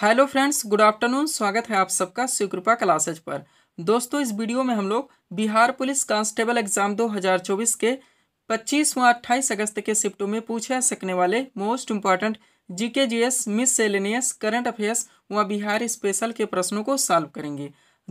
hello friends good afternoon स्वागत है आप सबका शिवकृपा क्लासेज पर दोस्तों इस वीडियो में हम लोग बिहार पुलिस कांस्टेबल एग्जाम 2024 के 25 व 28 अगस्त के शिफ्टों में पूछे जा सकने वाले most important GK GS miscellaneous current affairs व बिहार स्पेशल के प्रश्नों को सॉल्व करेंगे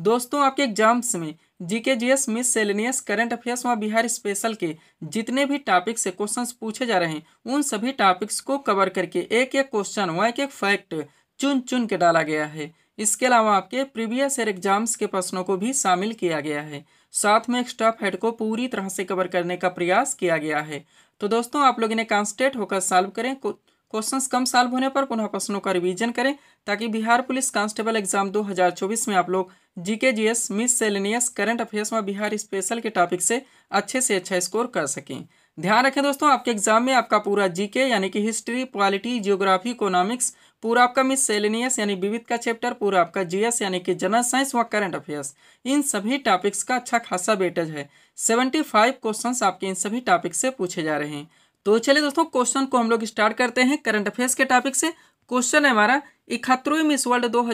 दोस्तों आपके एग्जाम्स में GK GS miscellaneous current affairs व बिहार स्पेशल के जितने भी टॉपिक से क्वेश्चंस पूछे जा रहे हैं उन सभी टॉपिक्स को कवर करके एक एक क्वेश्चन व एक एक फैक्ट चुन चुन के डाला गया है इसके अलावा आपके प्रीवियस ईयर एग्जाम्स के प्रश्नों को भी शामिल किया गया है साथ में स्टाफ हेड को पूरी तरह से कवर करने का प्रयास किया गया है तो दोस्तों आप लोग इन्हें कॉन्स्टेंट होकर सॉल्व करें क्वेश्चंस कम सॉल्व होने पर पुनः प्रश्नों का रिवीजन करें ताकि बिहार पुलिस कांस्टेबल एग्जाम 2024 में आप लोग GK S miscellaneous current affairs में बिहार स्पेशल के टॉपिक से अच्छे से अच्छा स्कोर कर सकें ध्यान रखें दोस्तों आपके एग्जाम में आपका पूरा जीके यानी कि हिस्ट्री पॉलिटी जियोग्राफी इकोनॉमिक्स पूरा आपका मिस सेलिनियस यानी विविध का चैप्टर पूरा आपका जीएस यानी कि जनरल साइंस व करंट अफेयर्स इन सभी टॉपिक्स का अच्छा खासा वेटेज है सेवेंटी फाइव क्वेश्चन आपके इन सभी टॉपिक से पूछे जा रहे हैं तो चलिए दोस्तों क्वेश्चन को हम लोग स्टार्ट करते हैं करंट अफेयर्स के टॉपिक से क्वेश्चन है हमारा इकहत्तरवीं मिस वर्ल्ड दो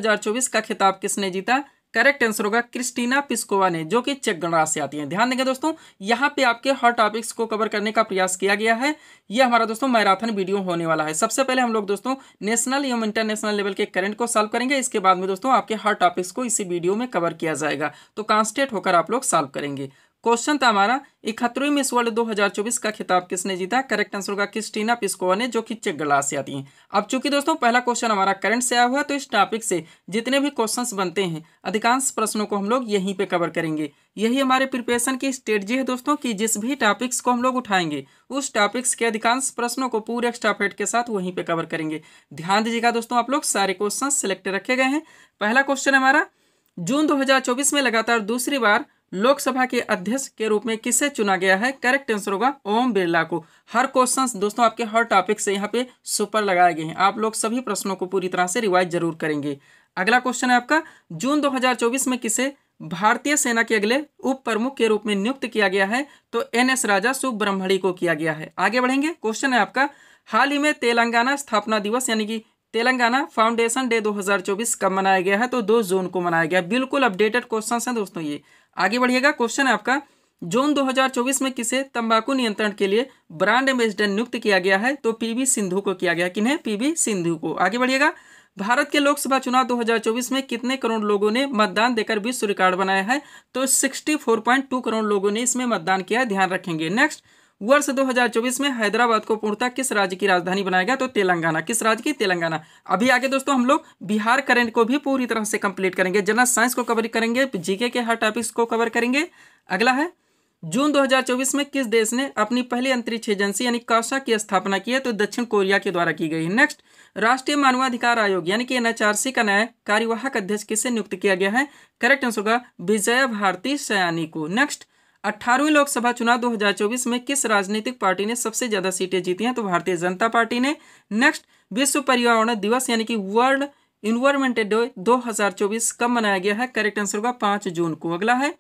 का खिताब किसने जीता करेक्ट आंसर होगा क्रिस्टीना पिस्कोवा ने जो कि चेक गणराज से आती हैं ध्यान देंगे दोस्तों यहाँ पे आपके हर टॉपिक्स को कवर करने का प्रयास किया गया है ये हमारा दोस्तों मैराथन वीडियो होने वाला है सबसे पहले हम लोग दोस्तों नेशनल एवं इंटरनेशनल लेवल के करंट को सॉल्व करेंगे इसके बाद में दोस्तों आपके हर टॉपिक्स को इसी वीडियो में कवर किया जाएगा तो कॉन्स्टेंट होकर आप लोग सॉल्व करेंगे क्वेश्चन था हमारा इकहत्तरवीं मिस वर्ल्ड 2024 का खिताब किसने जीता करेक्ट आंसर होगा क्रिस्टीना पिस्कोवा ने जो कि चेक गलास से आती हैं अब चूंकि दोस्तों पहला क्वेश्चन हमारा करंट से आया हुआ तो इस टॉपिक से जितने भी क्वेश्चंस बनते हैं अधिकांश प्रश्नों को हम लोग यहीं पे कवर करेंगे यही हमारे प्रिपरेशन की स्ट्रेटजी है दोस्तों कि जिस भी टॉपिक्स को हम लोग उठाएंगे उस टॉपिक्स के अधिकांश प्रश्नों को पूरे एक्स्ट्रा फेट के साथ वहीं पे कवर करेंगे ध्यान दीजिएगा दोस्तों आप लोग सारे क्वेश्चन सिलेक्ट रखे गए हैं पहला क्वेश्चन हमारा जून 2024 में लगातार दूसरी बार लोकसभा के अध्यक्ष के रूप में किसे चुना गया है करेक्ट आंसर होगा ओम बिरला को हर क्वेश्चन दोस्तों आपके हर टॉपिक से यहाँ पे सुपर लगाए गए हैं आप लोग सभी प्रश्नों को पूरी तरह से रिवाइज जरूर करेंगे अगला क्वेश्चन है आपका जून 2024 में किसे भारतीय सेना के अगले उप प्रमुख के रूप में नियुक्त किया गया है तो एन एस राजा सुब्रह्मणी को किया गया है आगे बढ़ेंगे क्वेश्चन है आपका हाल ही में तेलंगाना स्थापना दिवस यानी कि तेलंगाना फाउंडेशन डे 2024 कब मनाया गया है तो दो जून को मनाया गया बिल्कुल अपडेटेड क्वेश्चन हैं दोस्तों ये आगे बढ़िएगा क्वेश्चन है आपका जून 2024 में किसे तंबाकू नियंत्रण के लिए ब्रांड एम्बेसडर नियुक्त किया गया है तो पीवी सिंधु को किया गया किन्हें पीवी सिंधु को आगे बढ़िएगा भारत के लोकसभा चुनाव 2024 में कितने करोड़ लोगों ने मतदान देकर विश्व रिकॉर्ड बनाया है तो 64.2 करोड़ लोगों ने इसमें मतदान किया ध्यान रखेंगे नेक्स्ट वर्ष 2024 में हैदराबाद को पूर्णतः किस राज्य की राजधानी बनाएगा तो तेलंगाना किस राज्य की तेलंगाना अभी आगे दोस्तों हम लोग बिहार करंट को भी पूरी तरह से कंप्लीट करेंगे जनरल साइंस को कवर करेंगे जीके के हर टॉपिक्स को कवर करेंगे अगला है जून 2024 में किस देश ने अपनी पहली अंतरिक्ष एजेंसी यानी काशा की स्थापना की है तो दक्षिण कोरिया के द्वारा की गई है नेक्स्ट राष्ट्रीय मानवाधिकार आयोग यानी कि एनएचआरसी का नया कार्यवाहक अध्यक्ष किसे नियुक्त किया गया है करेक्ट आंसर होगा विजय भारती सयानी को नेक्स्ट अट्ठारहवीं लोकसभा चुनाव 2024 में किस राजनीतिक पार्टी ने सबसे ज़्यादा सीटें जीती हैं तो भारतीय जनता पार्टी ने नेक्स्ट विश्व पर्यावरण दिवस यानी कि वर्ल्ड इन्वायरमेंट डे 2024 कब मनाया गया है करेक्ट आंसर होगा पांच जून को अगला है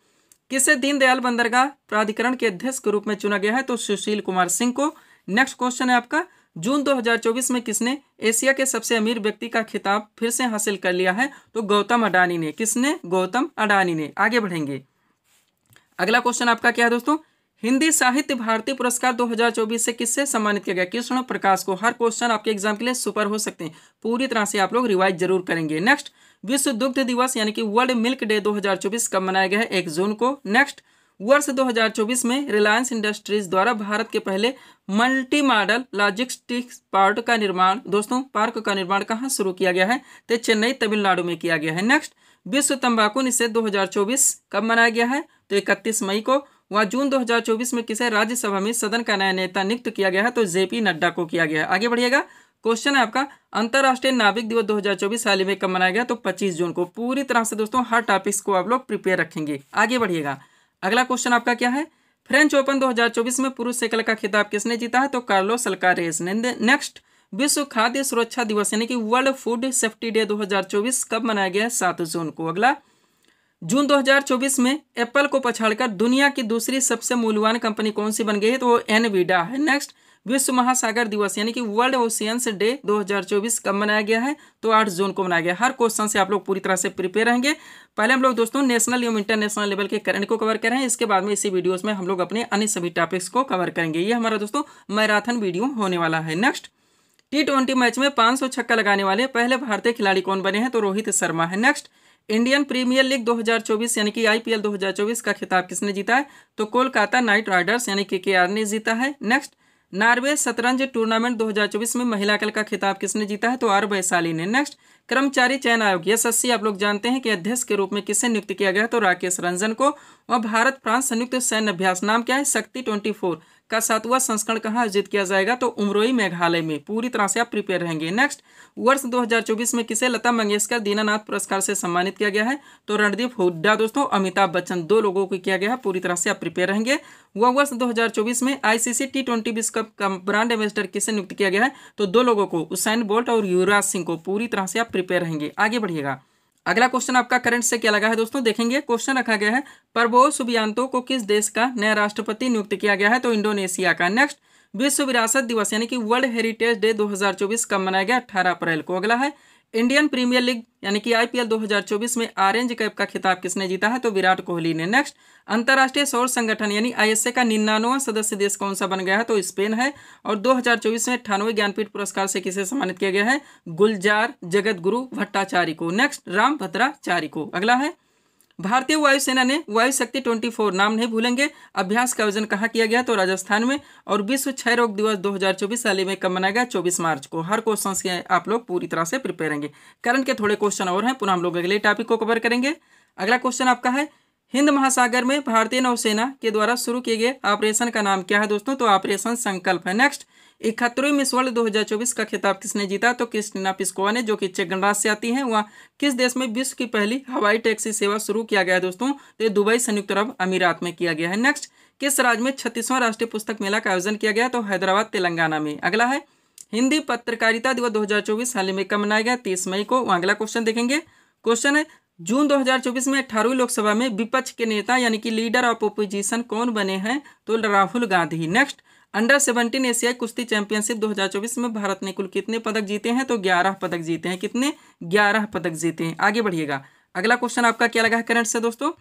किसे दीनदयाल बंदरगाह प्राधिकरण के अध्यक्ष के रूप में चुना गया है तो सुशील कुमार सिंह को नेक्स्ट क्वेश्चन है आपका जून 2024 में किसने एशिया के सबसे अमीर व्यक्ति का खिताब फिर से हासिल कर लिया है तो गौतम अडानी ने किसने गौतम अडानी ने आगे बढ़ेंगे अगला क्वेश्चन आपका क्या है दोस्तों हिंदी साहित्य भारती पुरस्कार 2024 से किससे सम्मानित किया गया कृष्ण प्रकाश को हर क्वेश्चन आपके एग्जाम के लिए सुपर हो सकते हैं पूरी तरह से आप लोग रिवाइज जरूर करेंगे नेक्स्ट विश्व दुग्ध दिवस यानी कि वर्ल्ड मिल्क डे 2024 कब मनाया गया है एक जून को नेक्स्ट वर्ष 2024 में रिलायंस इंडस्ट्रीज द्वारा भारत के पहले मल्टी मॉडल लॉजिस्टिक्स पार्क का निर्माण दोस्तों पार्क का निर्माण कहाँ शुरू किया गया है तो चेन्नई तमिलनाडु में किया गया है नेक्स्ट विश्व तंबाकू निषेध 2024 कब मनाया गया है तो 31 मई को व जून 2024 में किसे राज्यसभा में सदन का नया नेता नियुक्त किया गया है तो जेपी नड्डा को किया गया है आगे बढ़िएगा क्वेश्चन है आपका अंतर्राष्ट्रीय नाविक दिवस 2024 हाल ही में कब मनाया गया तो 25 जून को पूरी तरह से दोस्तों हर टॉपिक्स को आप लोग प्रिपेयर रखेंगे आगे बढ़िएगा अगला क्वेश्चन आपका क्या है फ्रेंच ओपन 2024 में पुरुष एकल का खिताब किसने जीता है तो कार्लो सलकारेस ने नेक्स्ट विश्व खाद्य सुरक्षा दिवस यानी कि वर्ल्ड फूड सेफ्टी डे 2024 कब मनाया गया है सात जून को अगला जून 2024 में एप्पल को पछाड़कर दुनिया की दूसरी सबसे मूल्यवान कंपनी कौन सी बन गई है तो वो एनविडा है नेक्स्ट विश्व महासागर दिवस यानी कि वर्ल्ड ओशियंस डे 2024 कब मनाया गया है तो 8 जून को मनाया गया हर क्वेश्चन से आप लोग पूरी तरह से प्रिपेयर रहेंगे पहले हम लोग दोस्तों नेशनल एवं इंटरनेशनल लेवल के करंट को कवर करें इसके बाद में इसी वीडियोस में हम लोग अपने अन्य सभी टॉपिक्स को कवर करेंगे ये हमारा दोस्तों मैराथन वीडियो होने वाला है नेक्स्ट टी ट्वेंटी मैच में पांच सौ छक्का लगाने वाले पहले भारतीय खिलाड़ी कौन बने हैं तो रोहित शर्मा है नेक्स्ट इंडियन प्रीमियर लीग 2024 यानी कि आईपीएल 2024 का खिताब किसने जीता है तो कोलकाता नाइट राइडर्स यानी के के ने जीता है नेक्स्ट नॉर्वे शतरंज टूर्नामेंट 2024 में महिला कल का खिताब किसने जीता है तो आर वैशाली ने नेक्स्ट कर्मचारी चयन आयोग एस आप लोग जानते हैं कि अध्यक्ष के रूप में किसे नियुक्त किया गया है तो राकेश रंजन को और भारत फ्रांस संयुक्त सैन्य अभ्यास नाम क्या है शक्ति ट्वेंटी का सातवां संस्करण कहाँ आयोजित किया जाएगा तो उमरोई मेघालय में पूरी तरह से आप प्रिपेयर रहेंगे नेक्स्ट वर्ष 2024 में किसे लता मंगेशकर दीनानाथ पुरस्कार से सम्मानित किया गया है तो रणदीप हुड्डा दोस्तों अमिताभ बच्चन दो लोगों को किया गया है पूरी तरह से आप प्रिपेयर रहेंगे वह वर्ष 2024 में आईसीसी टी ट्वेंटी विश्व कप का ब्रांड एम्बेसडर किसे नियुक्त किया गया है तो दो लोगों को उसाइन बोल्ट और युवराज सिंह को पूरी तरह से आप प्रिपेयर रहेंगे आगे बढ़िएगा अगला क्वेश्चन आपका करंट से क्या लगा है दोस्तों देखेंगे क्वेश्चन रखा गया है परबो सुबियांतो को किस देश का नया राष्ट्रपति नियुक्त किया गया है तो इंडोनेशिया का नेक्स्ट विश्व विरासत दिवस यानी कि वर्ल्ड हेरिटेज डे 2024 कब मनाया गया 18 अप्रैल को अगला है इंडियन प्रीमियर लीग यानी कि आईपीएल 2024 में ऑरेंज कैप का खिताब किसने जीता है तो विराट कोहली ने नेक्स्ट अंतर्राष्ट्रीय सौर संगठन यानी आईएसए का निन्यानवा सदस्य देश कौन सा बन गया है तो स्पेन है और 2024 में अठानवे ज्ञानपीठ पुरस्कार से किसे सम्मानित किया गया है गुलजार जगत गुरु भट्टाचार्य को नेक्स्ट राम भद्राचार्य को अगला है भारतीय वायुसेना ने वायु शक्ति 24 नाम नहीं भूलेंगे अभ्यास का आयोजन कहाँ किया गया तो राजस्थान में और विश्व क्षय रोग दिवस 2024 साल में कब मनाया गया चौबीस मार्च को हर क्वेश्चन के आप लोग पूरी तरह से प्रिपेयर रहेंगे करंट के थोड़े क्वेश्चन और हैं पुनः हम लोग अगले टॉपिक को कवर करेंगे अगला क्वेश्चन आपका है हिंद महासागर में भारतीय नौसेना के द्वारा शुरू किए गए ऑपरेशन का नाम क्या है दोस्तों तो ऑपरेशन संकल्प है नेक्स्ट इकहत्तरवीं मिस वर्ल्ड 2024 का खिताब किसने जीता तो क्रिस्टिना पिस्कोवा ने जो कि चेक गणराज से आती हैं वहाँ किस देश में विश्व की पहली हवाई टैक्सी सेवा शुरू किया गया दोस्तों तो दुबई संयुक्त अरब अमीरात में किया गया है नेक्स्ट किस राज्य में छत्तीसवां राष्ट्रीय पुस्तक मेला का आयोजन किया गया तो हैदराबाद तेलंगाना में अगला है हिंदी पत्रकारिता दिवस चौबीस हाल ही में कब मनाया गया तीस मई को अगला क्वेश्चन देखेंगे क्वेश्चन है जून 2024 में अठारहवीं लोकसभा में विपक्ष के नेता यानी कि लीडर ऑफ अपोजिशन कौन बने हैं तो Rahul Gandhi next under seventeen एशियाई कुश्ती चैंपियनशिप 2024 में भारत ने कुल कितने पदक जीते हैं तो ग्यारह पदक जीते हैं कितने ग्यारह पदक जीते हैं आगे बढ़िएगा अगला क्वेश्चन आपका क्या लगा है करंट से दोस्तों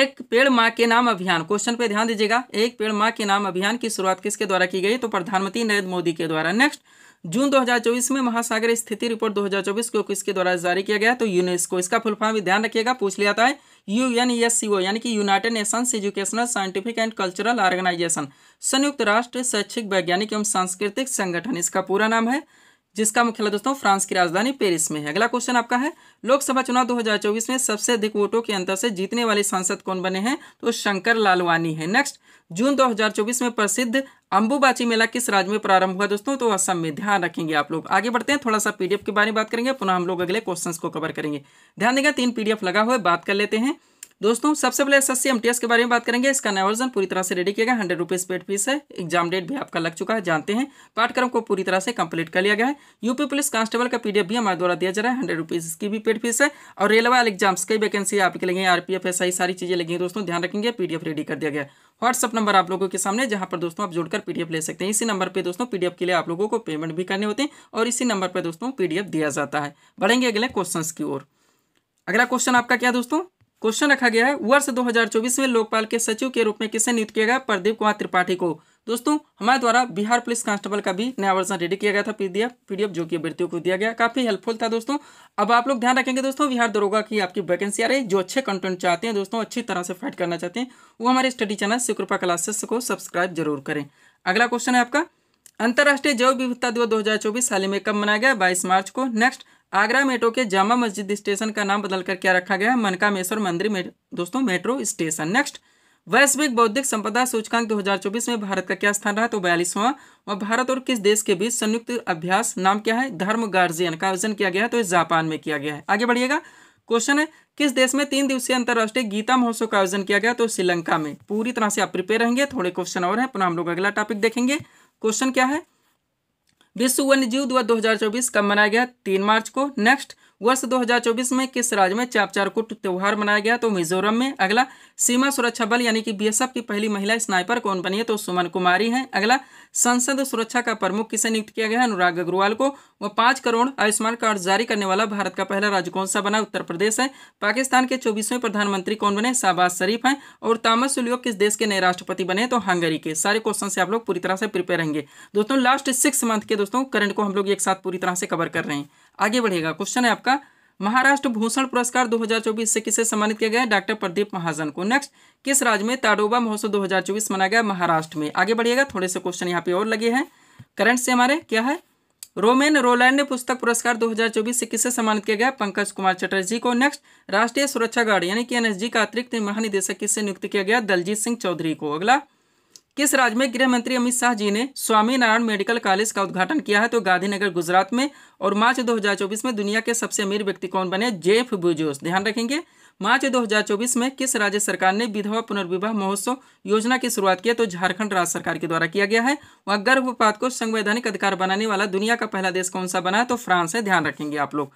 एक पेड़ माँ के नाम अभियान क्वेश्चन पे ध्यान दीजिएगा एक पेड़ माँ के नाम अभियान की शुरुआत किसके द्वारा की गई तो प्रधानमंत्री नरेंद्र मोदी के द्वारा नेक्स्ट जून 2024 में महासागर स्थिति रिपोर्ट 2024 को किसके द्वारा जारी किया गया तो यूनेस्को इसका फुल फॉर्म भी ध्यान रखिएगा पूछ लिया था U N S C O यानी कि United Nations Educational Scientific and Cultural Organization संयुक्त राष्ट्र शैक्षिक वैज्ञानिक एवं सांस्कृतिक संगठन इसका पूरा नाम है जिसका मुख्यालय दोस्तों फ्रांस की राजधानी पेरिस में है अगला क्वेश्चन आपका है लोकसभा चुनाव 2024 में सबसे अधिक वोटों के अंतर से जीतने वाले सांसद कौन बने हैं तो शंकर लालवानी है नेक्स्ट जून 2024 में प्रसिद्ध अंबुबाची मेला किस राज्य में प्रारंभ हुआ दोस्तों तो असम में ध्यान रखेंगे आप लोग आगे बढ़ते हैं थोड़ा सा पीडीएफ के बारे में बात करेंगे पुनः हम लोग अगले क्वेश्चन को कवर करेंगे ध्यान देगा तीन पीडीएफ लगा हुआ है बात कर लेते हैं दोस्तों सबसे पहले एस एस के बारे में बात करेंगे इसका वर्जन पूरी तरह से रेडी किया गया हंड्रेड रुपीज़ पेड फीस है एग्जाम डेट भी आपका लग चुका है जानते हैं पाठ्यक्रम को पूरी तरह से कंप्लीट कर लिया गया है यूपी पुलिस कांस्टेबल का पीडीएफ भी हमारे द्वारा दिया जा रहा है हंड्रेड रुपीज़ की भी पेड फीस है और रेलवे वाले एग्जाम्स कई वैकेंसी आपके लगी है आरपीएफ एसआई सारी चीज़ें लगी हैं दोस्तों ध्यान रखेंगे पीडीएफ रेडी कर दिया गया व्हाट्सअप नंबर आप लोगों के सामने जहां पर दोस्तों आप जोड़कर पीडीएफ ले सकते हैं इसी नंबर पर दोस्तों पीडीएफ के लिए आप लोगों को पेमेंट भी करने होते हैं और इसी नंबर पर दोस्तों पीडीएफ दिया जाता है बढ़ेंगे अगले क्वेश्चन की ओर अगला क्वेश्चन आपका क्या दोस्तों क्वेश्चन रखा गया है वर्ष 2024 में लोकपाल के सचिव के रूप में किसे नियुक्त किया गया प्रदीप कुमार त्रिपाठी को दोस्तों हमारे द्वारा बिहार पुलिस कांस्टेबल का भी नया वर्जन रेडी किया गया था पीडीएफ पीडीएफ जो कि अभ्यर्थियों को दिया गया काफी हेल्पफुल था दोस्तों अब आप लोग ध्यान रखेंगे दोस्तों बिहार दरोगा की आपकी वैकेंसी आ रही जो अच्छे कंटेंट चाहते हैं दोस्तों अच्छी तरह से फाइट करना चाहते हैं वो हमारे स्टडी चैनल सिक्रुपा क्लासेस को सब्सक्राइब जरूर करें अगला क्वेश्चन है आपका अंतर्राष्ट्रीय जैव विविधता दिवस दो हजार चौबीस साल में कब मनाया गया बाईस मार्च को नेक्स्ट आगरा मेट्रो के जामा मस्जिद स्टेशन का नाम बदलकर क्या रखा गया है मनकामेश्वर मंदिर में दोस्तों मेट्रो स्टेशन नेक्स्ट वैश्विक बौद्धिक संपदा सूचकांक 2024 में भारत का क्या स्थान रहा तो बयालीसवां और भारत और किस देश के बीच संयुक्त अभ्यास नाम क्या है धर्म गार्जियन का आयोजन किया गया है तो जापान में किया गया है आगे बढ़िएगा क्वेश्चन है किस देश में तीन दिवसीय अंतर्राष्ट्रीय गीता महोत्सव का आयोजन किया गया तो श्रीलंका में पूरी तरह से आप प्रिपेयर रहेंगे थोड़े क्वेश्चन और है पुनः हम लोग अगला टॉपिक देखेंगे क्वेश्चन क्या है विश्व वन्य जीव दिवस दो कब मनाया गया तीन मार्च को नेक्स्ट वर्ष 2024 में किस राज्य में चापचारकुट त्यौहार मनाया गया तो मिजोरम में अगला सीमा सुरक्षा बल यानी कि बीएसएफ की पहली महिला स्नाइपर कौन बनी है तो सुमन कुमारी हैं अगला संसद सुरक्षा का प्रमुख किसे नियुक्त किया गया है अनुराग अग्रवाल को वह पांच करोड़ आयुष्मान कार्ड जारी करने वाला भारत का पहला राज्य कौन सा बना उत्तर प्रदेश है पाकिस्तान के चौबीसवें प्रधानमंत्री कौन बने शाहबाज शरीफ हैं और तामस उलियोग किस देश के नए राष्ट्रपति बने तो हंगरी के सारे क्वेश्चन से आप लोग पूरी तरह से प्रिपेयर रहेंगे दोस्तों लास्ट सिक्स मंथ के दोस्तों करंट को हम लोग एक साथ पूरी तरह से कवर कर रहे हैं आगे बढ़ेगा क्वेश्चन है आपका महाराष्ट्र भूषण पुरस्कार 2024 से किसे सम्मानित किया गया डॉक्टर प्रदीप महाजन को नेक्स्ट किस राज्य में ताडोबा महोत्सव 2024 मनाया गया महाराष्ट्र में आगे बढ़िएगा थोड़े से क्वेश्चन यहाँ पे और लगे हैं करंट से हमारे क्या है रोमेन रोलैंड ने पुस्तक पुरस्कार 2024 से किसे सम्मानित किया गया पंकज कुमार चटर्जी को नेक्स्ट राष्ट्रीय सुरक्षा गार्ड यानी कि एनएसजी का अतिरिक्त महानिदेशक किससे नियुक्त किया गया दलजीत सिंह चौधरी को अगला किस राज्य में गृह मंत्री अमित शाह जी ने स्वामीनारायण मेडिकल कॉलेज का उद्घाटन किया है तो गांधीनगर गुजरात में और मार्च 2024 में दुनिया के सबसे अमीर व्यक्ति कौन बने जेफ बुजोस ध्यान रखेंगे मार्च 2024 में किस राज्य सरकार ने विधवा पुनर्विवाह महोत्सव योजना की शुरुआत की तो झारखंड राज्य सरकार के द्वारा किया गया है वह गर्भपात को संवैधानिक अधिकार बनाने वाला दुनिया का पहला देश कौन सा बना है तो फ्रांस है ध्यान रखेंगे आप लोग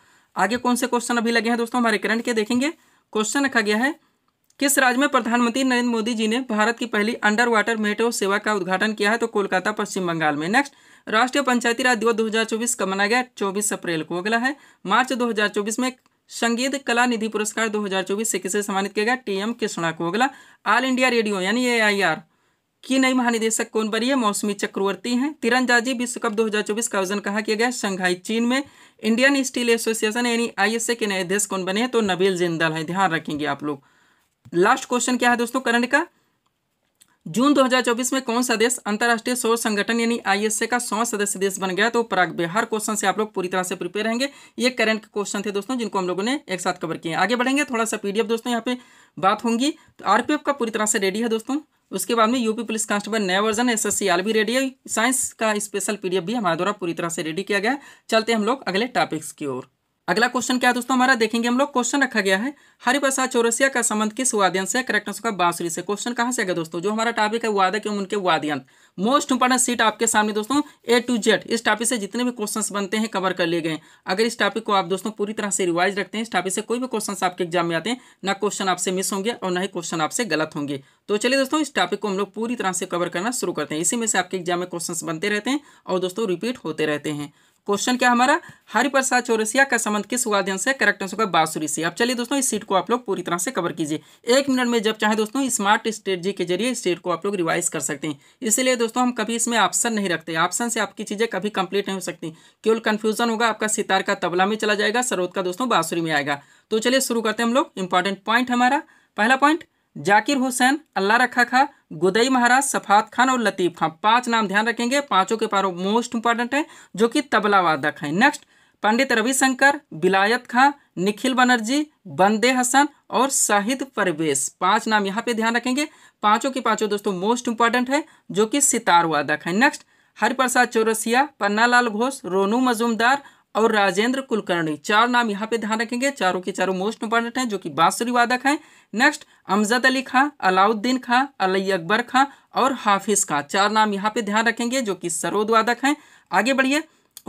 आगे कौन से क्वेश्चन अभी लगे हैं दोस्तों हमारे करंट के देखेंगे क्वेश्चन रखा गया है किस राज्य में प्रधानमंत्री नरेंद्र मोदी जी ने भारत की पहली अंडर वाटर मेट्रो सेवा का उद्घाटन किया है तो कोलकाता पश्चिम बंगाल में नेक्स्ट राष्ट्रीय पंचायती राज दिवस चौबीस का मनाया गया चौबीस अप्रैल को अगला है मार्च चौबीस में संगीत कला निधि पुरस्कार 2024 से किसे सम्मानित किया गया टी एम कृष्णा को अगला ऑल इंडिया रेडियो यानी ए की नई महानिदेशक कौन बनी है मौसमी चक्रवर्ती हैं तिरंदाजी विश्व कप 2024 का आयोजन कहा किया गया शंघाई चीन में इंडियन स्टील एसोसिएशन यानी आईएसए के नए अध्यक्ष कौन बने हैं तो नबील जिंदल है ध्यान रखेंगे आप लोग लास्ट क्वेश्चन क्या है दोस्तों करंट का जून 2024 में कौन सा देश अंतर्राष्ट्रीय सौर संगठन यानी आईएसए का सौ सदस्य देश बन गया तो प्राग हर क्वेश्चन से आप लोग पूरी तरह से प्रिपेयर रहेंगे ये करंट क्वेश्चन थे दोस्तों जिनको हम लोगों ने एक साथ कवर किए आगे बढ़ेंगे थोड़ा सा पीडीएफ दोस्तों यहाँ पे बात होंगी तो आरपीएफ का पूरी तरह से रेडी है दोस्तों उसके बाद में यूपी पुलिस कांस्टेबल नया वर्जन एस एस भी रेडी है साइंस का स्पेशल पीडीएफ भी हमारे द्वारा पूरी तरह से रेडी किया गया चलते हम लोग अगले टॉपिक्स की ओर अगला क्वेश्चन क्या है दोस्तों हमारा देखेंगे हम लोग क्वेश्चन रखा गया है हरिप्रसाद चौरसिया का संबंध किस वाद्यंत से करेक्ट आंसर का बांसुरी से क्वेश्चन कहाँ से आएगा दोस्तों जो हमारा टॉपिक है वादक एवं उनके वाद्यंत मोस्ट इंपॉर्टेंट सीट आपके सामने दोस्तों ए टू जेड इस टॉपिक से जितने भी क्वेश्चन बनते हैं कवर कर लिए गए अगर इस टॉपिक को आप दोस्तों पूरी तरह से रिवाइज रखते हैं इस टॉपिक से कोई भी क्वेश्चन आपके एग्जाम में आते हैं ना क्वेश्चन आपसे मिस होंगे और ना ही क्वेश्चन आपसे गलत होंगे तो चलिए दोस्तों इस टॉपिक को हम लोग पूरी तरह से कवर करना शुरू करते हैं इसी में से आपके एग्जाम में क्वेश्चन बनते रहते हैं और दोस्तों रिपीट होते रहते हैं क्वेश्चन क्या हमारा हरिप्रसाद चौरसिया का संबंध किस वाद्यंश से करेक्ट आंसर होगा बांसुरी से अब चलिए दोस्तों इस सीट को आप लोग पूरी तरह से कवर कीजिए एक मिनट में जब चाहे दोस्तों स्मार्ट स्ट्रेटजी के जरिए इस सीट को आप लोग रिवाइज कर सकते हैं इसलिए दोस्तों हम कभी इसमें ऑप्शन नहीं रखते ऑप्शन से आपकी चीज़ें कभी कंप्लीट नहीं हो सकती केवल कन्फ्यूजन होगा आपका सितार का तबला में चला जाएगा सरोद का दोस्तों बांसुरी में आएगा तो चलिए शुरू करते हैं हम लोग इंपॉर्टेंट पॉइंट हमारा पहला पॉइंट जाकिर हुसैन अल्लाह रखा खां गुदई महाराज सफात खान और लतीफ़ खान पांच नाम ध्यान रखेंगे पांचों के पारों मोस्ट इंपॉर्टेंट हैं जो कि तबला वादक हैं नेक्स्ट पंडित रविशंकर बिलायत खां निखिल बनर्जी बंदे हसन और शाहिद परवेश पांच नाम यहाँ पे ध्यान रखेंगे पांचों के पांचों दोस्तों मोस्ट इंपॉर्टेंट है जो कि सितार वादक है नेक्स्ट हरिप्रसाद चौरसिया पन्नालाल घोष रोनू मजूमदार और राजेंद्र कुलकर्णी चार नाम यहाँ पे ध्यान रखेंगे चारों के चारों मोस्ट इंपॉर्टेंट हैं जो कि बांसुरी वादक हैं नेक्स्ट अमजद अली खां अलाउद्दीन खां अली अकबर खां और हाफिज खां चार नाम यहाँ पे ध्यान रखेंगे जो कि सरोद वादक हैं आगे बढ़िए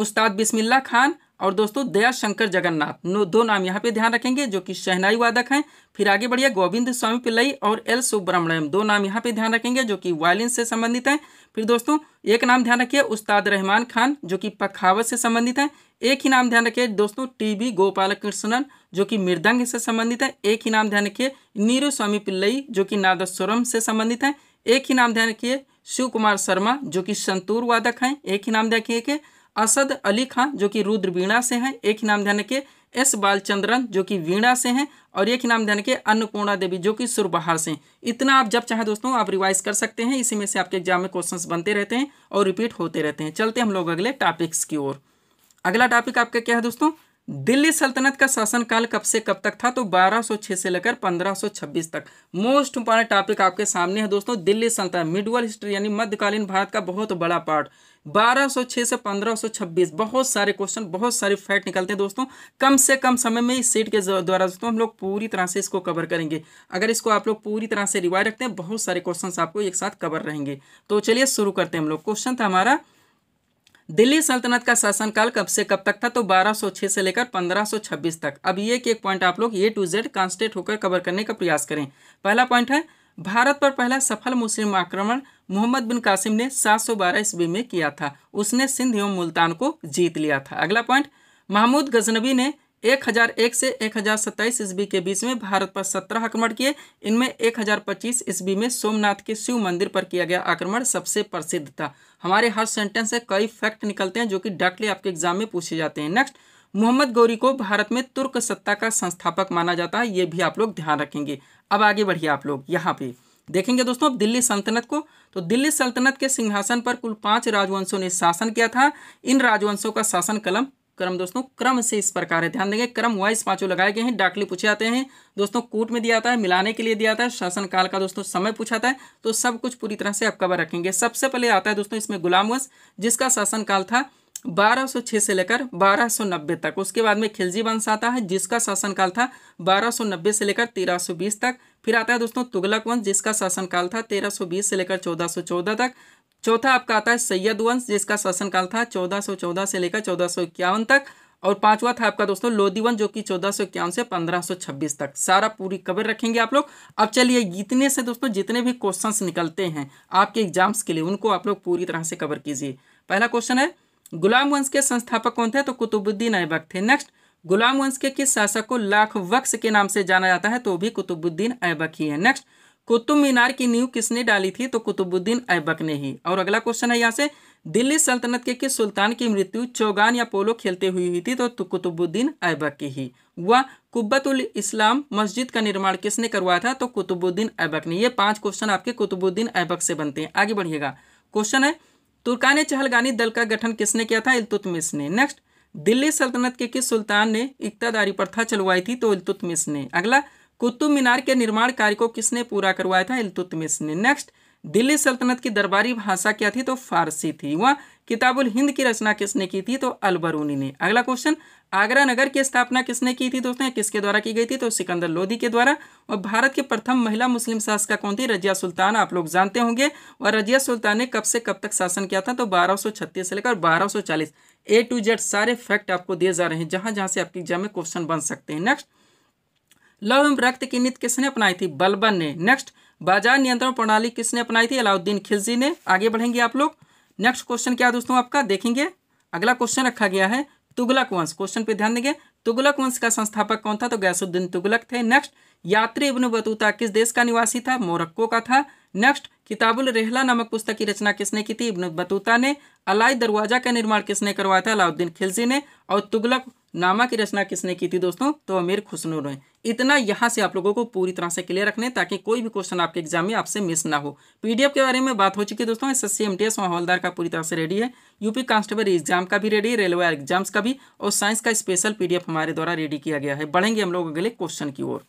उस्ताद बिस्मिल्ला खान और दोस्तों दया शंकर जगन्नाथ दो नाम यहाँ पे ध्यान रखेंगे जो कि शहनाई वादक हैं फिर आगे बढ़िए गोविंद स्वामी पिल्लई और एल सुब्रमण्यम दो नाम यहाँ पे ध्यान रखेंगे जो कि वायलिन से संबंधित हैं फिर दोस्तों एक नाम ध्यान रखिए उस्ताद रहमान खान जो कि पखावत से संबंधित हैं एक ही नाम ध्यान रखिए दोस्तों टी बी गोपाल कृष्णन जो कि मृदंग से संबंधित है एक ही नाम ध्यान रखिए नीरू स्वामी पिल्लई जो कि नादस्वरम से संबंधित है एक ही नाम ध्यान रखिए शिव कुमार शर्मा जो कि संतूर वादक हैं एक ही नाम ध्यान रखिए असद अली खां जो कि रुद्रवीणा से हैं एक ही नाम ध्यान रखिए एस बालचंद्रन जो कि वीणा से हैं और एक ही नाम ध्यान रखिए अन्नपूर्णा देवी जो कि सुरबहार से हैं इतना आप जब चाहे दोस्तों आप रिवाइज कर सकते हैं इसी में से आपके एग्जाम में क्वेश्चंस बनते रहते हैं और रिपीट होते रहते हैं चलते हम लोग अगले टॉपिक्स की ओर अगला टॉपिक आपका क्या है दोस्तों दिल्ली सल्तनत का शासनकाल कब से कब तक था तो 1206 से लेकर 1526 तक मोस्ट इंपॉर्टेंट टॉपिक आपके सामने है दोस्तों दिल्ली सल्तनत मिडवल हिस्ट्री यानी मध्यकालीन भारत का बहुत बड़ा पार्ट 1206 से 1526 बहुत सारे क्वेश्चन बहुत सारे फैक्ट निकलते हैं दोस्तों कम से कम समय में इस सीट के द्वारा दोस्तों हम लोग पूरी तरह से इसको कवर करेंगे अगर इसको आप लोग पूरी तरह से रिवाइज रखते हैं बहुत सारे क्वेश्चन आपको एक साथ कवर रहेंगे तो चलिए शुरू करते हैं हम लोग क्वेश्चन था हमारा दिल्ली सल्तनत का शासनकाल कब से कब तक था तो 1206 से लेकर 1526 तक अब ये एक पॉइंट आप लोग ए टू जेड कॉन्स्टेंट होकर कवर करने का प्रयास करें पहला पॉइंट है भारत पर पहला सफल मुस्लिम आक्रमण मोहम्मद बिन कासिम ने 712 ईस्वी में किया था उसने सिंध एवं मुल्तान को जीत लिया था अगला पॉइंट महमूद गजनबी ने एक हजार एक से एक हजार सत्ताईस ईस्वी के बीच में भारत पर सत्रह आक्रमण किए इनमें एक हजार पच्चीस ईस्वी में सोमनाथ के शिव मंदिर पर किया गया आक्रमण सबसे प्रसिद्ध था हमारे हर सेंटेंस से कई फैक्ट निकलते हैं जो कि डायरेक्टली आपके एग्जाम में पूछे जाते हैं नेक्स्ट मोहम्मद गौरी को भारत में तुर्क सत्ता का संस्थापक माना जाता है ये भी आप लोग ध्यान रखेंगे अब आगे बढ़िए आप लोग यहाँ पे देखेंगे दोस्तों अब दिल्ली सल्तनत को तो दिल्ली सल्तनत के सिंहासन पर कुल पांच राजवंशों ने शासन किया था इन राजवंशों का शासन कलम क्रम दोस्तों क्रम से इस प्रकार है ध्यान देंगे क्रम वाइज पांचों लगाए गए हैं डाकली पूछे जाते हैं दोस्तों कोर्ट में दिया जाता है मिलाने के लिए दिया जाता है शासन काल का दोस्तों समय पूछा था तो सब कुछ पूरी तरह से आप कवर रखेंगे सबसे पहले आता है दोस्तों इसमें गुलाम वंश जिसका शासन काल था 1206 से लेकर 1290 तक उसके बाद में खिलजी वंश आता है जिसका शासनकाल था 1290 से लेकर 1320 तक फिर आता है दोस्तों तुगलक वंश जिसका शासनकाल था 1320 से लेकर 1414 तक चौथा आपका आता है सैयद वंश जिसका शासनकाल था 1414 से लेकर चौदह तक और पांचवा था आपका दोस्तों लोधी वंश जो कि चौदह से 1526 तक सारा पूरी कवर रखेंगे आप लोग अब चलिए इतने से दोस्तों जितने भी क्वेश्चंस निकलते हैं आपके एग्जाम्स के लिए उनको आप लोग पूरी तरह से कवर कीजिए पहला क्वेश्चन है गुलाम वंश के संस्थापक कौन थे तो कुतुबुद्दीन ऐबक थे नेक्स्ट गुलाम वंश के किस शासक को लाख वक्स के नाम से जाना जाता है तो भी कुतुबुद्दीन ऐबक ही है नेक्स्ट कुतुब मीनार की नींव किसने डाली थी तो कुतुबुद्दीन ऐबक ने ही और अगला क्वेश्चन है यहाँ से दिल्ली सल्तनत के किस सुल्तान की मृत्यु चौगान या पोलो खेलते हुई हुई थी तो कुतुबुद्दीन ऐबक की ही वह कुब्बतुल इस्लाम मस्जिद का निर्माण किसने करवाया था तो कुतुबुद्दीन ऐबक ने ये पांच क्वेश्चन आपके कुतुबुद्दीन ऐबक से बनते हैं आगे बढ़िएगा क्वेश्चन है तुर्कान चहलगानी दल का गठन किसने किया था इलतुतमिस ने नेक्स्ट दिल्ली सल्तनत के किस सुल्तान ने इकतादारी प्रथा चलवाई थी तो इलतुतमिस ने अगला कुतुब मीनार के निर्माण कार्य को किसने पूरा करवाया था इलतुतमिश ने नेक्स्ट दिल्ली सल्तनत की दरबारी भाषा क्या थी तो फारसी थी वह किताबुल हिंद की रचना किसने की थी तो अलबरूनी ने अगला क्वेश्चन आगरा नगर की स्थापना किसने की थी दोस्तों किसके द्वारा की गई थी तो सिकंदर लोधी के द्वारा और भारत के प्रथम महिला मुस्लिम शासक कौन थी रजिया सुल्तान आप लोग जानते होंगे और रजिया सुल्तान ने कब से कब तक शासन किया था तो बारह से लेकर 1240 ए टू जेड सारे फैक्ट आपको दिए जा रहे हैं जहां जहां से आपके एग्जाम में क्वेश्चन बन सकते हैं नेक्स्ट लव एवं रक्त की नीति किसने अपनाई थी बलबन ने नेक्स्ट बाजार नियंत्रण प्रणाली किसने अपनाई थी अलाउद्दीन खिलजी ने आगे बढ़ेंगे आप लोग नेक्स्ट क्वेश्चन क्या दोस्तों आपका देखेंगे अगला क्वेश्चन रखा गया है तुगलक वंश क्वेश्चन पे ध्यान देंगे तुगलक वंश का संस्थापक कौन था तो गैसुद्दीन तुगलक थे नेक्स्ट यात्री इब्न बतूता किस देश का निवासी था मोरक्को का था नेक्स्ट किताबुल रेहला नामक पुस्तक की रचना किसने की थी इब्न बतूता ने अलाई दरवाजा का निर्माण किसने करवाया था अलाउद्दीन खिलजी ने और तुगलक नामा की रचना किसने की थी दोस्तों तो अमीर खुशनूर ने इतना यहाँ से आप लोगों को पूरी तरह से क्लियर रखने ताकि कोई भी क्वेश्चन आपके एग्जाम में आपसे मिस ना हो पीडीएफ के बारे में बात हो चुकी है दोस्तों S S C M T S हवलदार का पूरी तरह से रेडी है यूपी कांस्टेबल एग्जाम का भी रेडी है रेलवे एग्जाम्स का भी और साइंस का स्पेशल पीडीएफ हमारे द्वारा रेडी किया गया है बढ़ेंगे हम लोग अगले क्वेश्चन की ओर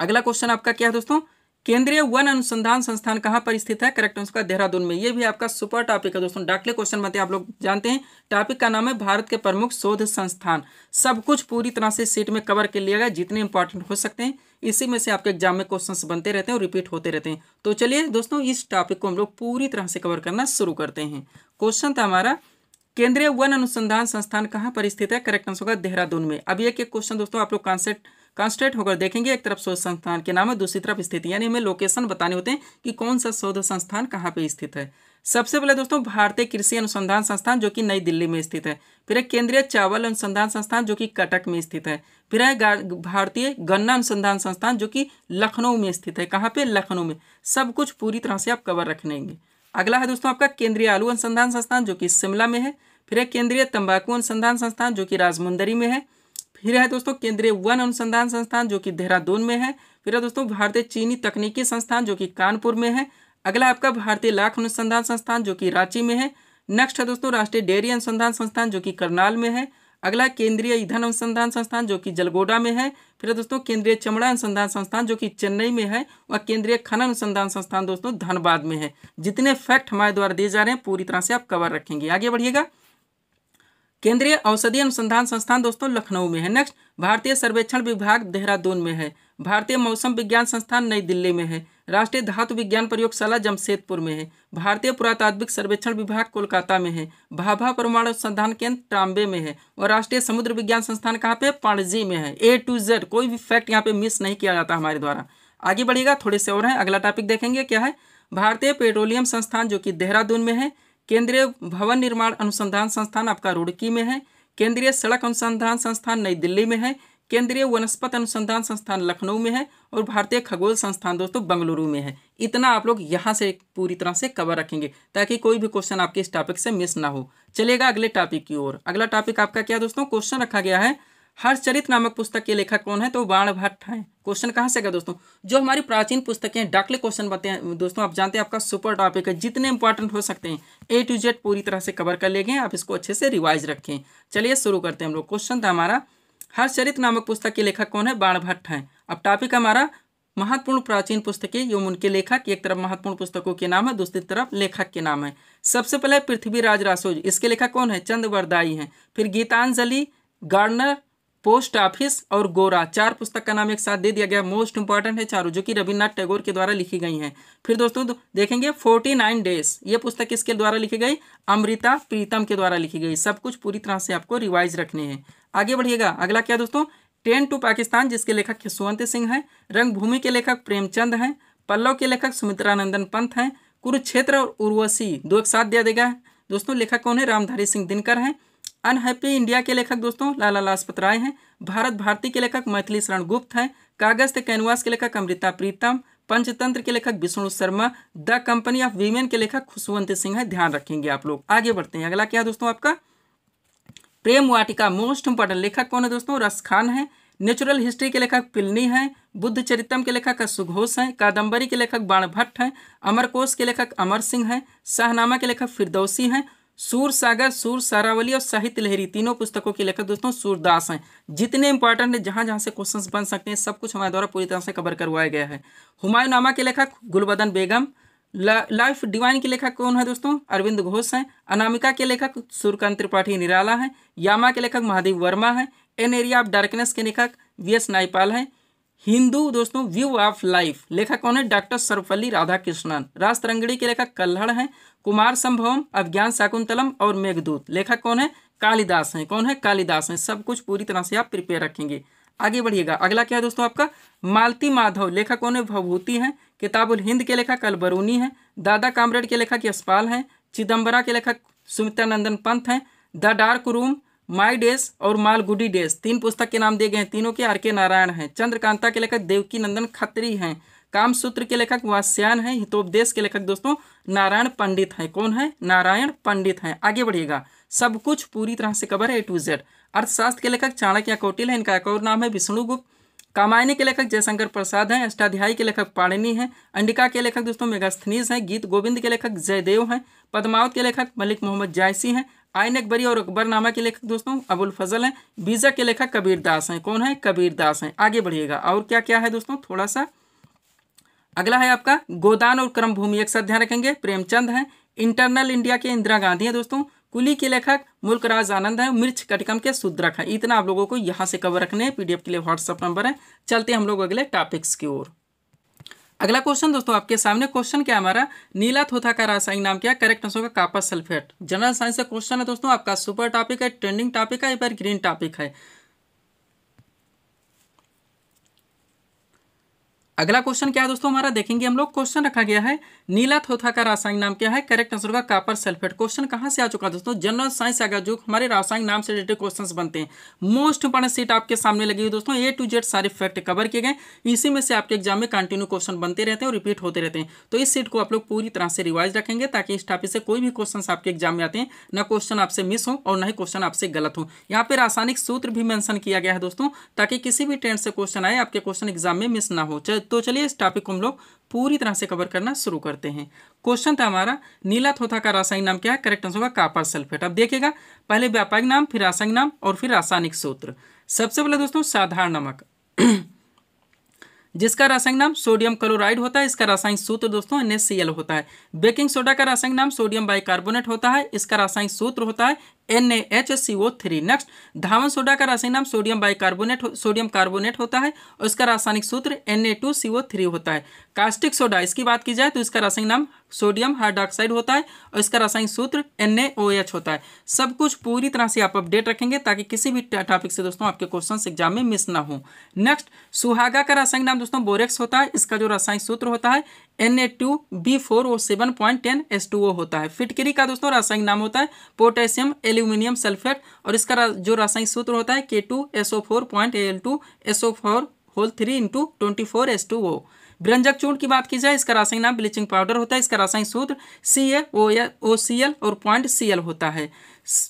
अगला क्वेश्चन आपका क्या है दोस्तों केंद्रीय वन अनुसंधान संस्थान कहां पर स्थित है करेक्ट आंसर का देहरादून में ये भी आपका सुपर टॉपिक है दोस्तों डाकले क्वेश्चन बनते आप लोग जानते हैं टॉपिक का नाम है भारत के प्रमुख शोध संस्थान सब कुछ पूरी तरह से सीट में कवर कर लिया गया जितने इंपॉर्टेंट हो सकते हैं इसी में से आपके एग्जाम में क्वेश्चन बनते रहते हैं और रिपीट होते रहते हैं तो चलिए दोस्तों इस टॉपिक को हम लोग पूरी तरह से कवर करना शुरू करते हैं क्वेश्चन था हमारा केंद्रीय वन अनुसंधान संस्थान कहाँ पर स्थित है करेक्ट आंसर होगा देहरादून में अब एक क्वेश्चन दोस्तों आप लोग कॉन्सेप्ट कंस्ट्रेट होकर देखेंगे एक तरफ शोध संस्थान के नाम है दूसरी तरफ स्थिति यानी हमें लोकेशन बताने होते हैं कि कौन सा शोध संस्थान कहाँ पे स्थित है सबसे पहले दोस्तों भारतीय कृषि अनुसंधान संस्थान जो कि नई दिल्ली में स्थित है फिर है केंद्रीय चावल अनुसंधान संस्थान जो कि कटक में स्थित है फिर है भारतीय गन्ना अनुसंधान संस्थान जो कि लखनऊ में स्थित है कहाँ पे लखनऊ में सब कुछ पूरी तरह से आप कवर रख लेंगे अगला है दोस्तों आपका केंद्रीय आलू अनुसंधान संस्थान जो कि शिमला में है फिर है केंद्रीय तंबाकू अनुसंधान संस्थान जो कि राजमुंदरी में है फिर है दोस्तों केंद्रीय वन अनुसंधान संस्थान जो कि देहरादून में है फिर है दोस्तों भारतीय चीनी तकनीकी संस्थान जो कि कानपुर में है अगला आपका भारतीय लाख अनुसंधान संस्थान जो कि रांची में है नेक्स्ट है दोस्तों राष्ट्रीय डेयरी अनुसंधान संस्थान जो कि करनाल में है अगला केंद्रीय ईंधन अनुसंधान संस्थान जो कि जलगोडा में है फिर दोस्तों केंद्रीय चमड़ा अनुसंधान संस्थान जो कि चेन्नई में है और केंद्रीय खनन अनुसंधान संस्थान दोस्तों धनबाद में है जितने फैक्ट हमारे द्वारा दिए जा रहे हैं पूरी तरह से आप कवर रखेंगे आगे बढ़िएगा केंद्रीय औषधि अनुसंधान संस्थान दोस्तों लखनऊ में है नेक्स्ट भारतीय सर्वेक्षण विभाग देहरादून में है भारतीय मौसम विज्ञान संस्थान नई दिल्ली में है राष्ट्रीय धातु विज्ञान प्रयोगशाला जमशेदपुर में है भारतीय पुरातात्विक सर्वेक्षण विभाग कोलकाता में है भाभा परमाणु अनुसंधान केंद्र ट्राम्बे में है और राष्ट्रीय समुद्र विज्ञान संस्थान कहाँ पे पणजी में है ए टू जेड कोई भी फैक्ट यहाँ पे मिस नहीं किया जाता हमारे द्वारा आगे बढ़ेगा थोड़े से और हैं अगला टॉपिक देखेंगे क्या है भारतीय पेट्रोलियम संस्थान जो कि देहरादून में है केंद्रीय भवन निर्माण अनुसंधान संस्थान आपका रुड़की में है केंद्रीय सड़क अनुसंधान संस्थान नई दिल्ली में है केंद्रीय वनस्पत अनुसंधान संस्थान लखनऊ में है और भारतीय खगोल संस्थान दोस्तों बंगलुरु में है इतना आप लोग यहाँ से पूरी तरह से कवर रखेंगे ताकि कोई भी क्वेश्चन आपके इस टॉपिक से मिस ना हो चलेगा अगले टॉपिक की ओर अगला टॉपिक आपका क्या दोस्तों क्वेश्चन रखा गया है हर्षचरित नामक पुस्तक के लेखक कौन है तो बाण भट्ट हैं क्वेश्चन कहाँ से का दोस्तों जो हमारी प्राचीन पुस्तकें हैं डाकले क्वेश्चन बनते हैं दोस्तों आप जानते हैं आपका सुपर टॉपिक है जितने इंपॉर्टेंट हो सकते हैं ए टू जेड पूरी तरह से कवर कर लेंगे आप इसको अच्छे से रिवाइज रखें चलिए शुरू करते हैं हम लोग क्वेश्चन था हमारा हर्षचरित नामक पुस्तक के लेखक कौन है बाण भट्ट है अब टॉपिक हमारा महत्वपूर्ण प्राचीन पुस्तकें यो उनके लेखक एक तरफ महत्वपूर्ण पुस्तकों के नाम है दूसरी तरफ लेखक के नाम है सबसे पहले पृथ्वीराज रासोज इसके लेखक कौन है चंद वरदाई हैं फिर गीतांजलि गार्डनर पोस्ट ऑफिस और गोरा चार पुस्तक का नाम एक साथ दे दिया गया मोस्ट इंपॉर्टेंट है चारों जो कि रविन्द्रनाथ टैगोर के द्वारा लिखी गई हैं फिर दोस्तों देखेंगे फोर्टी नाइन डेज ये पुस्तक किसके द्वारा लिखी गई अमृता प्रीतम के द्वारा लिखी गई सब कुछ पूरी तरह से आपको रिवाइज रखने हैं आगे बढ़िएगा अगला क्या दोस्तों ट्रेन टू पाकिस्तान जिसके लेखक यशवंत सिंह हैं रंगभूमि के लेखक प्रेमचंद हैं पल्लव के लेखक सुमित्रानंदन पंत हैं कुरुक्षेत्र और उर्वशी दो एक साथ दिया देगा दोस्तों लेखक कौन है रामधारी सिंह दिनकर हैं अनहैप्पी इंडिया के लेखक दोस्तों लाला लाजपत राय हैं भारत भारती के लेखक मैथिली शरण गुप्त हैं कागज के कैनवास के लेखक अमृता प्रीतम पंचतंत्र के लेखक Vishnu Sharma the company of women के लेखक खुशवंत सिंह है ध्यान रखेंगे आप लोग आगे बढ़ते हैं अगला क्या है दोस्तों आपका प्रेम वाटिका मोस्ट इंपॉर्टेंट लेखक कौन है दोस्तों रस खान है नेचुरल हिस्ट्री के लेखक पिलनी हैं बुद्ध चरितम के लेखक सुघोष हैं कादम्बरी के लेखक बाणभट्ट हैं अमरकोश के लेखक अमर सिंह हैं शाहनामा के लेखक फिरदौसी हैं सूर सागर सूर सारावली और साहित्य लहरी तीनों पुस्तकों के लेखक दोस्तों सूरदास हैं जितने इंपॉर्टेंट है जहाँ जहाँ से क्वेश्चंस बन सकते हैं सब कुछ हमारे द्वारा पूरी तरह से कवर करवाया गया है हुमायूं नामा के लेखक गुलबदन बेगम लाइफ डिवाइन के लेखक कौन है दोस्तों अरविंद घोष हैं अनामिका के लेखक सूर्यकांत त्रिपाठी निराला है यामा के लेखक महादेव वर्मा है एन एरिया ऑफ डार्कनेस के लेखक वी एस नाईपाल हैं हिंदू दोस्तों व्यू ऑफ लाइफ लेखक कौन है डॉक्टर सर्वपल्ली राधाकृष्णन रास तरंगड़ी के लेखक कल्हड़ हैं कुमार संभवम अभिज्ञान शाकुंतलम और मेघदूत लेखक कौन है कालिदास हैं कौन है कालिदास हैं सब कुछ पूरी तरह से आप प्रिपेयर रखेंगे आगे बढ़िएगा अगला क्या है दोस्तों आपका मालती माधव लेखक कौन है भवभूति हैं किताबुल हिंद के लेखक अलबरूनी हैं दादा कामरेड के लेखक यशपाल हैं चिदम्बरा के लेखक सुमित्रा पंत हैं the dark room my days और मालगुडी डेस तीन पुस्तक के नाम दिए गए हैं तीनों के आर के नारायण हैं चंद्रकांता के लेखक देवकी नंदन खत्री हैं कामसूत्र के लेखक वास्यान हैं हितोपदेश के लेखक दोस्तों नारायण पंडित हैं कौन है नारायण पंडित हैं आगे बढ़िएगा सब कुछ पूरी तरह से कवर है ए टू जेड अर्थशास्त्र के लेखक चाणक्य कौटिल हैं इनका एक और नाम है विष्णुगुप्त कामायनी के लेखक जयशंकर प्रसाद हैं अष्टाध्यायी के लेखक पाणिनी हैं अंडिका के लेखक दोस्तों मेगास्थनीज हैं गीत गोविंद के लेखक जयदेव हैं पद्मावत के लेखक मलिक मोहम्मद जायसी हैं आयन अकबरी और अकबरनामा के लेखक दोस्तों अबुल फजल हैं बीजा के लेखक कबीर दास हैं कौन है कबीर दास हैं आगे बढ़िएगा और क्या क्या है दोस्तों थोड़ा सा अगला है आपका गोदान और क्रम भूमि एक साथ ध्यान रखेंगे प्रेमचंद हैं इंटरनल इंडिया के इंदिरा गांधी हैं दोस्तों कुली के लेखक राज आनंद है मिर्च कटकम के सुद्रक है इतना आप लोगों को यहाँ से कवर रखने हैं पीडीएफ के लिए व्हाट्सअप नंबर है चलते हम लोग अगले टॉपिक्स की ओर अगला क्वेश्चन दोस्तों आपके सामने क्वेश्चन क्या हमारा नीला थोथा का रासायनिक नाम क्या करेक्ट आंसर होगा कापर सल्फेट जनरल साइंस का क्वेश्चन है दोस्तों आपका सुपर टॉपिक है ट्रेंडिंग टॉपिक है या फिर ग्रीन टॉपिक है अगला क्वेश्चन क्या है दोस्तों हमारा देखेंगे हम लोग क्वेश्चन रखा गया है नीला थोथा का रासायनिक नाम क्या है करेक्ट आंसर होगा कापर सल्फेट क्वेश्चन कहाँ से आ चुका है दोस्तों जनरल साइंस अगर जो हमारे रासायनिक नाम से रिलेटेड क्वेश्चंस बनते हैं मोस्ट इंपॉर्टेंट सीट आपके सामने लगी हुई दोस्तों ए टू जेड सारे फैक्ट कवर किए गए इसी में से आपके एग्जाम में कंटिन्यू क्वेश्चन बनते रहते हैं और रिपीट होते रहते हैं तो इस सीट को आप लोग पूरी तरह से रिवाइज रखेंगे ताकि इस टॉपिक से कोई भी क्वेश्चन आपके एग्जाम में आते हैं ना क्वेश्चन आपसे मिस हो और ना ही क्वेश्चन आपसे गलत हो यहाँ पे रासायनिक सूत्र भी मैंशन किया गया है दोस्तों ताकि किसी भी ट्रेंड से क्वेश्चन आए आपके क्वेश्चन एग्जाम में मिस ना हो तो चलिए इस टॉपिक को हम लोग पूरी तरह से कवर करना शुरू करते हैं क्वेश्चन था हमारा नीला थोथा का रासायनिक नाम क्या है करेक्ट आंसर होगा कापर सल्फेट अब देखिएगा पहले व्यापारिक नाम फिर रासायनिक नाम और फिर रासायनिक सूत्र सबसे पहले दोस्तों साधारण नमक जिसका रासायनिक नाम सोडियम क्लोराइड होता है इसका रासायनिक सूत्र दोस्तों एन होता है बेकिंग सोडा का रासायनिक नाम सोडियम बाइकार्बोनेट होता है इसका रासायनिक सूत्र होता है N A H C O three next धावन सोडा का रासायनिक नाम सोडियम बाइकार्बोनेट सोडियम कार्बोनेट होता है और इसका रासायनिक सूत्र N A two C O three होता है कास्टिक सोडा इसकी बात की जाए तो इसका रासायनिक नाम सोडियम हाइड्रोक्साइड होता है और इसका रासायनिक सूत्र एन ए ओ एच होता है सब कुछ पूरी तरह से आप अपडेट रखेंगे ताकि किसी भी टॉपिक से दोस्तों आपके क्वेश्चन एग्जाम में मिस ना हो नेक्स्ट सुहागा का रासायनिक नाम दोस्तों बोरेक्स होता है इसका जो रासायनिक सूत्र होता है N A two B four O seven point ten S two O होता है फिटकरी का दोस्तों रासायनिक नाम होता है पोटेशियम एल्यूमिनियम सल्फेट और इसका जो रासायनिक सूत्र होता है K two S O four point L two S O four whole three into twenty four S two O व्यंजक चूर्ण की बात की जाए इसका रासायनिक नाम ब्लीचिंग पाउडर होता है इसका रासायनिक सूत्र C A O L O C L और पॉइंट सी एल होता है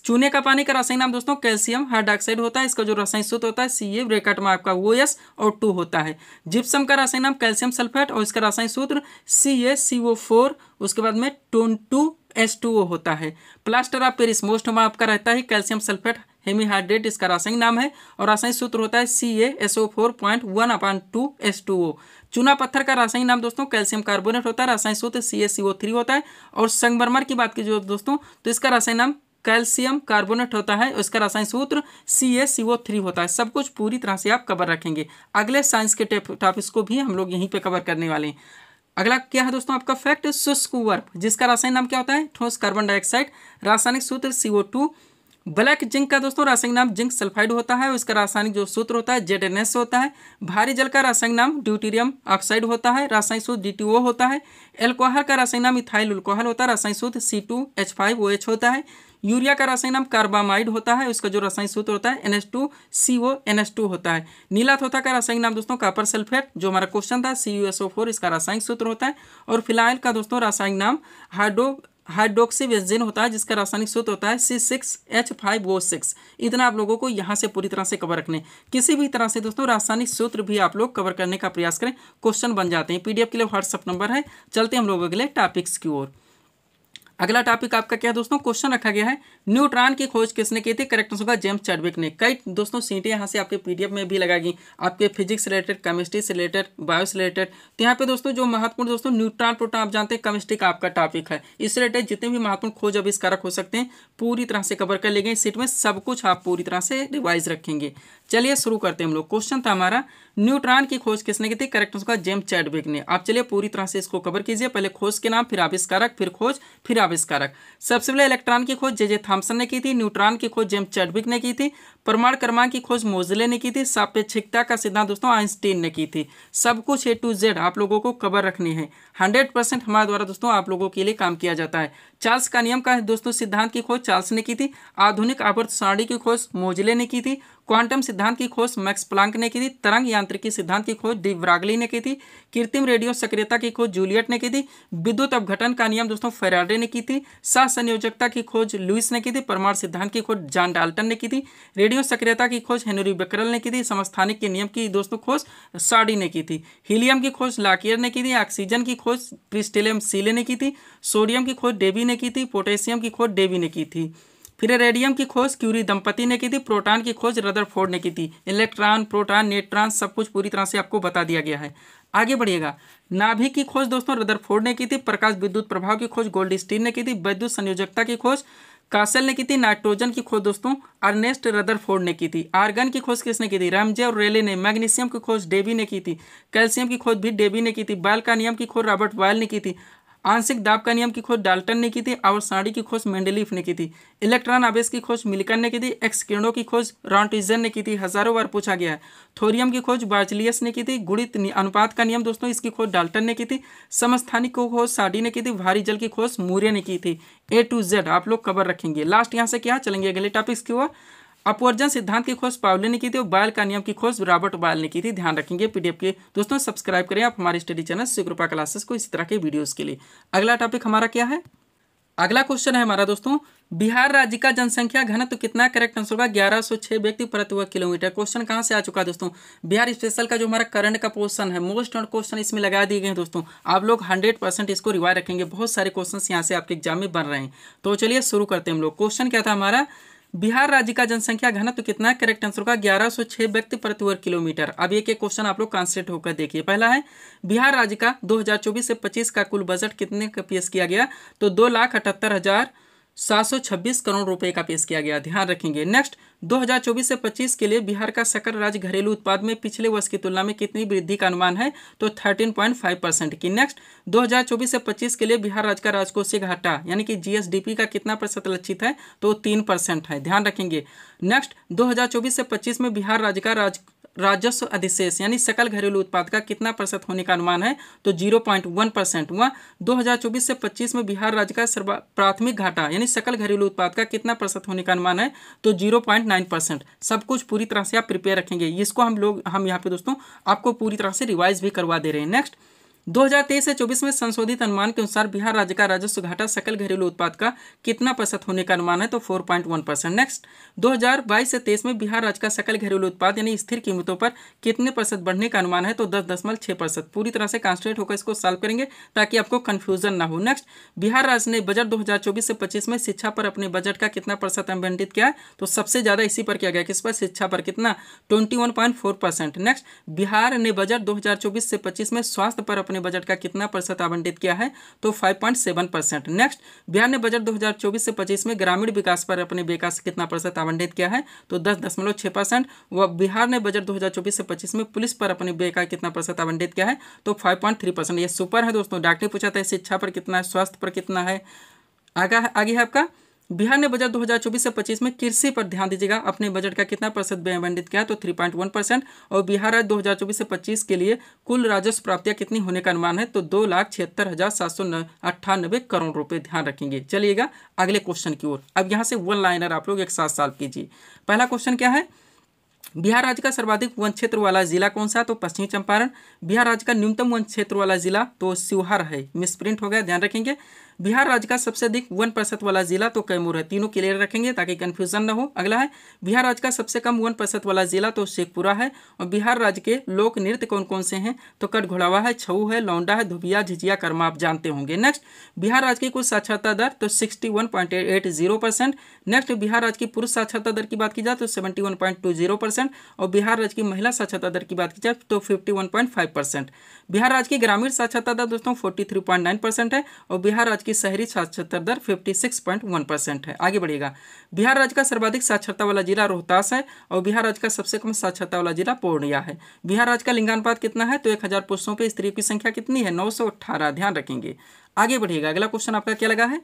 चूने का पानी का रासायनिक नाम दोस्तों कैल्शियम हाइड्रॉक्साइड होता है इसका जो रासायनिक सूत्र होता है सी ए ब्रेकट में आपका ओ एस और टू होता है जिप्सम का रासायनिक नाम कैल्शियम सल्फेट और इसका रासायनिक सूत्र सी ए सी ओ फोर उसके बाद में टोन टू एस टू ओ होता है प्लास्टर ऑफ पेरिस मोस्ट में आपका रहता है कैल्शियम सल्फेट हेमीहाइड्रेट इसका रासायनिक नाम है और रासायनिक सूत्र होता है C A S O four point one upon two S two O चूना पत्थर का रासायनिक नाम दोस्तों कैल्शियम कार्बोनेट होता है रासायनिक सूत्र सी ए सी ओ थ्री होता है और संगमरमर की बात की जो दोस्तों तो इसका रासायनिक नाम कैल्शियम कार्बोनेट होता है उसका रासायनिक सूत्र C S C O three होता है सब कुछ पूरी तरह से आप कवर रखेंगे अगले साइंस के टॉपिक्स को भी हम लोग यहीं पे कवर करने वाले हैं अगला क्या है दोस्तों आपका फैक्ट शुष्क वर्फ जिसका रासायनिक नाम क्या होता है ठोस कार्बन डाइऑक्साइड रासायनिक सूत्र C O two black zinc का दोस्तों रासायनिक नाम जिंक सल्फाइड होता है उसका रासायनिक जो सूत्र होता है जेड एन एस होता है भारी जल का रासायनिक नाम ड्यूटीरियम ऑक्साइड होता है रासायनिक सूत्र डी टी ओ होता है एल्कोहल का रासायनिक नाम इथाइल अल्कोहल होता है रासायनिक सूत्र C two H five O H होता है यूरिया का रसायन कार्बामाइड होता है उसका जो रसायन सूत्र होता है NS two C O N two होता है नीला थोथा का रसायन नाम दोस्तों कापर सल्फेट जो हमारा क्वेश्चन था C U S O four इसका रासायनिक सूत्र होता है और फिलहाल का दोस्तों रासायनिक नाम हाइड्रो हाइड्रोक्सीबेंजीन होता है जिसका रासायनिक सूत्र होता है सी सिक्स एच फाइव वो सिक्स इतना आप लोगों को यहाँ से पूरी तरह से कवर रखने किसी भी तरह से दोस्तों रासायनिक सूत्र भी आप लोग कवर करने का प्रयास करें क्वेश्चन बन जाते हैं पीडीएफ के लिए व्हाट्सअप नंबर है चलते हम लोगों के लिए टॉपिक्स की ओर अगला टॉपिक आपका क्या है दोस्तों क्वेश्चन रखा गया है न्यूट्रॉन की खोज किसने की थी करेक्ट होगा जेम्स चैडविक ने कई दोस्तों सीटें यहाँ से आपके पीडीएफ में भी लगाएगी आपके फिजिक्स रिलेटेड केमिस्ट्री से रिलेटेड बायो से रिलेटेड तो यहाँ पे दोस्तों जो महत्वपूर्ण दोस्तों न्यूट्रॉन प्रोटॉन आप जानते हैं केमिस्ट्री का आपका टॉपिक है इससे रिलेटेड जितने भी महत्वपूर्ण खोज अविष्कारक हो सकते हैं पूरी तरह से कवर कर लेंगे सीट में सब कुछ आप पूरी तरह से रिवाइज रखेंगे चलिए शुरू करते हैं हम लोग क्वेश्चन था हमारा न्यूट्रॉन की खोज किसने की थी करेक्ट उसका जेम चैडविक ने आप चलिए पूरी तरह से इसको कवर कीजिए पहले खोज के नाम फिर आविष्कारक फिर खोज फिर आविष्कारक सबसे पहले इलेक्ट्रॉन की खोज जे जे थॉम्सन ने की थी न्यूट्रॉन की खोज जेम चैडविक ने की थी परमाणु क्रमांक की खोज मोजले ने की थी सापेक्षिकता का सिद्धांत दोस्तों आइंस्टीन ने की थी सब कुछ ए टू जेड आप लोगों को कवर रखनी है हंड्रेड परसेंट हमारे द्वारा दोस्तों आप लोगों के लिए काम किया जाता है चार्ल्स का नियम का दोस्तों सिद्धांत की खोज चार्ल्स ने की थी आधुनिक आवर्त सारणी की खोज मोजले ने की थी क्वांटम सिद्धांत की खोज मैक्स प्लांक ने की थी तरंग यांत्रिकी सिद्धांत की खोज डी ब्रागली ने की थी कृत्रिम रेडियो सक्रियता की खोज जूलियट ने की थी विद्युत अवघटन का नियम दोस्तों फेराडे ने की थी सह संयोजकता की खोज लुइस ने की थी परमाणु सिद्धांत की खोज जॉन डाल्टन ने की थी रेडियो सक्रियता की खोज हेनरी बेकरल ने की थी समस्थानिक के नियम की दोस्तों खोज साडी ने की थी हीलियम की खोज लाकियर ने की थी ऑक्सीजन की खोज प्रिस्टेलियम सीले ने की थी सोडियम की खोज डेवी ने की थी पोटेशियम की खोज डेवी ने की थी फिर रेडियम की खोज क्यूरी दंपति ने की थी प्रोटॉन की खोज रदरफोर्ड ने की थी इलेक्ट्रॉन प्रोटॉन न्यूट्रॉन सब कुछ पूरी तरह से आपको बता दिया गया है आगे बढ़िएगा नाभिक की खोज दोस्तों रदरफोर्ड ने की थी प्रकाश विद्युत प्रभाव की खोज गोल्ड स्टीन ने की थी वैद्युत संयोजकता की खोज कासल ने की थी नाइट्रोजन की खोज दोस्तों अर्नेस्ट रदरफोर्ड ने की थी आर्गन की खोज किसने की थी रामजे और रेले ने मैग्नीशियम की खोज डेबी ने की थी कैल्शियम की खोज भी डेबी ने की थी बैल का नियम की खोज रॉबर्ट वायल ने की थी आंशिक दाब का नियम की खोज डाल्टन ने की थी और साड़ी की खोज मेंडलीफ ने की थी इलेक्ट्रॉन आवेश की खोज मिलकर ने की थी एक्स किरणों की खोज रॉन्टिजन ने की थी हजारों बार पूछा गया है थोरियम की खोज बार्जिलियस ने की थी गुणित अनुपात का नियम दोस्तों इसकी खोज डाल्टन ने की थी समस्थानिक की खोज साड़ी ने की थी भारी जल की खोज मूर्य ने की थी ए टू जेड आप लोग कवर रखेंगे लास्ट यहाँ से क्या चलेंगे अगले टॉपिक्स की ओर अपवर्जन सिद्धांत की खोज पावले ने की थी और बायल का नियम की खोज रॉबर्ट बायल ने की थी ध्यान रखेंगे पीडीएफ के दोस्तों सब्सक्राइब करें आप हमारे स्टडी चैनल सुकृपा क्लासेस को इसी तरह के वीडियोस के लिए अगला टॉपिक हमारा क्या है अगला क्वेश्चन है हमारा दोस्तों बिहार राज्य का जनसंख्या घनत्व तो कितना करेक्ट आंसर होगा ग्यारह सौ छह व्यक्ति प्रति वर्ग किलोमीटर क्वेश्चन कहाँ से आ चुका है दोस्तों बिहार स्पेशल का जो हमारा करंट का पोर्सन है मोस्ट ऑन क्वेश्चन इसमें लगा दिए गए हैं दोस्तों आप लोग हंड्रेड परसेंट इसको रिवाइव रखेंगे बहुत सारे क्वेश्चन यहाँ से आपके एग्जाम में बन रहे हैं तो चलिए शुरू करते हैं हम लोग क्वेश्चन क्या था हमारा बिहार राज्य का जनसंख्या घनत्व तो कितना है करेक्ट आंसर होगा ग्यारह सौ छह व्यक्ति प्रति वर्ग किलोमीटर अब एक एक क्वेश्चन आप लोग कॉन्सेंट होकर देखिए पहला है बिहार राज्य का 2024 से 25 का कुल बजट कितने का पेश किया गया तो दो लाख अठहत्तर हजार 726 करोड़ रुपए का पेश किया गया ध्यान रखेंगे नेक्स्ट 2024 से 25 के लिए बिहार का सकल राज्य घरेलू उत्पाद में पिछले वर्ष की तुलना में कितनी वृद्धि का अनुमान है तो 13.5 परसेंट की नेक्स्ट 2024 से 25 के लिए बिहार राज्य का राजकोषीय घाटा यानी कि जीएसडीपी का कितना प्रतिशत लक्षित है तो तीन परसेंट है ध्यान रखेंगे नेक्स्ट दो से पच्चीस में बिहार राज्य का राज राजस्व अधिशेष यानी सकल घरेलू उत्पाद का कितना प्रतिशत होने का अनुमान है तो जीरो पॉइंट वन परसेंट हुआ दो हजार चौबीस से पच्चीस में बिहार राज्य का सर्व प्राथमिक घाटा यानी सकल घरेलू उत्पाद का कितना प्रतिशत होने का अनुमान है तो जीरो पॉइंट नाइन परसेंट सब कुछ पूरी तरह से आप प्रिपेयर रखेंगे इसको हम लोग हम यहाँ पे दोस्तों आपको पूरी तरह से रिवाइज भी करवा दे रहे हैं नेक्स्ट 2023 से 24 में संशोधित अनुमान के अनुसार बिहार राज्य का राजस्व घाटा सकल घरेलू उत्पाद का कितना प्रतिशत होने का अनुमान है तो 4.1 परसेंट नेक्स्ट 2022 से 23 में बिहार राज्य का सकल घरेलू उत्पाद यानी स्थिर कीमतों पर कितने प्रतिशत बढ़ने का अनुमान है तो दस दशमलव छह प्रतिशत पूरी तरह से कॉन्सेंट्रेट होकर इसको सॉल्व करेंगे ताकि आपको कन्फ्यूजन ना हो नेक्स्ट बिहार राज्य ने बजट दो से पच्चीस में शिक्षा पर अपने बजट का कितना प्रतिशत आवंटित किया है तो सबसे ज़्यादा इसी पर किया गया किस पर शिक्षा पर कितना ट्वेंटी नेक्स्ट बिहार ने बजट दो से पच्चीस में स्वास्थ्य पर अपने अपने बजट का कितना प्रतिशत आवंटित किया है तो 5.7 परसेंट नेक्स्ट बिहार ने बजट 2024 से 25 में ग्रामीण विकास पर अपने विकास कितना प्रतिशत आवंटित किया है तो दस दशमलव छः परसेंट व बिहार ने बजट 2024 से पच्चीस में पुलिस पर अपने विकास कितना प्रतिशत आवंटित किया है तो 5.3 परसेंट ये सुपर है दोस्तों डॉक्टर पूछा था शिक्षा पर कितना है स्वास्थ्य पर कितना है आगे आगे है आपका बिहार ने बजट 2024 से 25 में कृषि पर ध्यान दीजिएगा अपने बजट का कितना प्रतिशत व्यय आवंटित किया तो 3.1 परसेंट और बिहार राज्य 2024 से 25 के लिए कुल राजस्व प्राप्तियां कितनी होने का अनुमान है तो दो लाख छिहत्तर हजार सात सौ अट्ठानबे करोड़ रुपए ध्यान रखेंगे चलिएगा अगले क्वेश्चन की ओर अब यहाँ से वन लाइनर आप लोग एक साथ सॉल्व कीजिए पहला क्वेश्चन क्या है बिहार राज्य का सर्वाधिक वन क्षेत्र वाला जिला कौन सा तो पश्चिमी चंपारण बिहार राज्य का न्यूनतम वन क्षेत्र वाला जिला तो शिवहर है मिसप्रिंट हो गया ध्यान रखेंगे बिहार राज्य का सबसे अधिक वन प्रतिशत वाला जिला तो कैमूर है तीनों क्लियर रखेंगे ताकि कन्फ्यूजन न हो अगला है बिहार राज्य का सबसे कम वन प्रतिशत वाला जिला तो शेखपुरा है और बिहार राज्य के लोक नृत्य कौन कौन से हैं तो कट घोड़ावा है छऊ है लौंडा है धुबिया झिझिया कर्मा आप जानते होंगे नेक्स्ट बिहार राज्य की कुल साक्षरता दर तो sixty one point eight zero percent next Bihar राज्य की पुरुष साक्षरता दर की बात की जाए तो seventy one point two zero percent और बिहार राज्य की महिला साक्षरता दर की बात की जाए तो fifty one point five percent Bihar राज्य की ग्रामीण साक्षरता दर दोस्तों forty three point nine percent है और बिहार राज्य की शहरी साक्षरता दर 56.1 परसेंट है आगे बढ़ेगा बिहार राज्य का सर्वाधिक साक्षरता वाला जिला रोहतास है और बिहार राज्य का सबसे कम साक्षरता वाला जिला पूर्णिया है बिहार राज्य का लिंगानुपात कितना है तो एक हज़ार पुरुषों पर स्त्रियों की संख्या कितनी है नौ ध्यान रखेंगे आगे बढ़िएगा अगला क्वेश्चन आपका क्या लगा है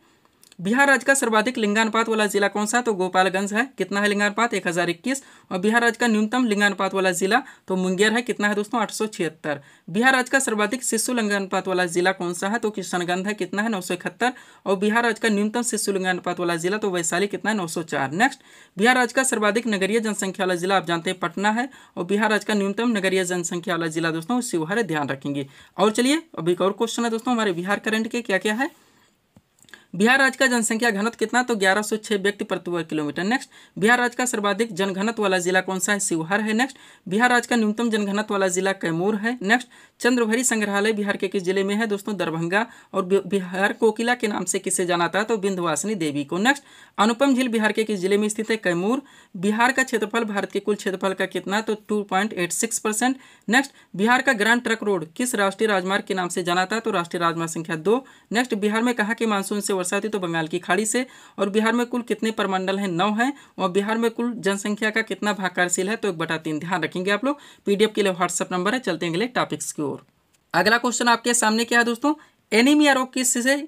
बिहार राज्य का सर्वाधिक लिंगानुपात वाला जिला कौन सा तो गोपालगंज है कितना है लिंगानुपात एक हज़ार इक्कीस और बिहार राज्य का न्यूनतम लिंगानुपात वाला जिला तो मुंगेर है कितना है दोस्तों आठ सौ छिहत्तर बिहार राज्य का सर्वाधिक शिशु लिंगानुपात वाला जिला कौन सा है तो किशनगंज है कितना है नौ सौ इकहत्तर और बिहार राज्य का न्यूनतम शिशु लिंगानुपात वाला जिला तो वैशाली कितना है नौ सौ चार नेक्स्ट बिहार राज्य का सर्वाधिक नगरीय जनसंख्या वाला जिला आप जानते हैं पटना है और बिहार राज्य का न्यूनतम नगरीय जनसंख्या वाला जिला दोस्तों शिवहर ध्यान रखेंगे और चलिए अभी एक और क्वेश्चन है दोस्तों हमारे बिहार करंट के क्या क्या है बिहार राज्य का जनसंख्या घनत्व कितना तो 1106 व्यक्ति प्रति वर्ग किलोमीटर नेक्स्ट बिहार राज्य का सर्वाधिक जनघनत्व वाला जिला कौन सा है शिवहर है नेक्स्ट बिहार राज्य का न्यूनतम जनघनत्व वाला जिला कैमूर है नेक्स्ट चंद्रभरी संग्रहालय बिहार के किस जिले में है दोस्तों दरभंगा और बिहार कोकिला के नाम से किसे जाना है तो बिंधवासिनी देवी को नेक्स्ट अनुपम झील बिहार के किस जिले में स्थित है कैमूर बिहार का क्षेत्रफल भारत के कुल क्षेत्रफल का कितना तो टू परसेंट नेक्स्ट बिहार का ग्रांड ट्रक रोड किस राष्ट्रीय राजमार्ग के नाम से जाना है तो राष्ट्रीय राजमार्ग संख्या दो नेक्स्ट बिहार में कहा कि मानसून से वर्षा होती है तो बंगाल की खाड़ी से और बिहार में कुल कितने परमंडल हैं नौ हैं और बिहार में कुल जनसंख्या का कितना भाग कार्यशील है तो एक बटा तीन ध्यान रखेंगे आप लोग पीडीएफ के लिए व्हाट्सअप नंबर है चलते हैं अगले टॉपिक्स की ओर अगला क्वेश्चन आपके सामने क्या है दोस्तों एनीमिया रोग किससे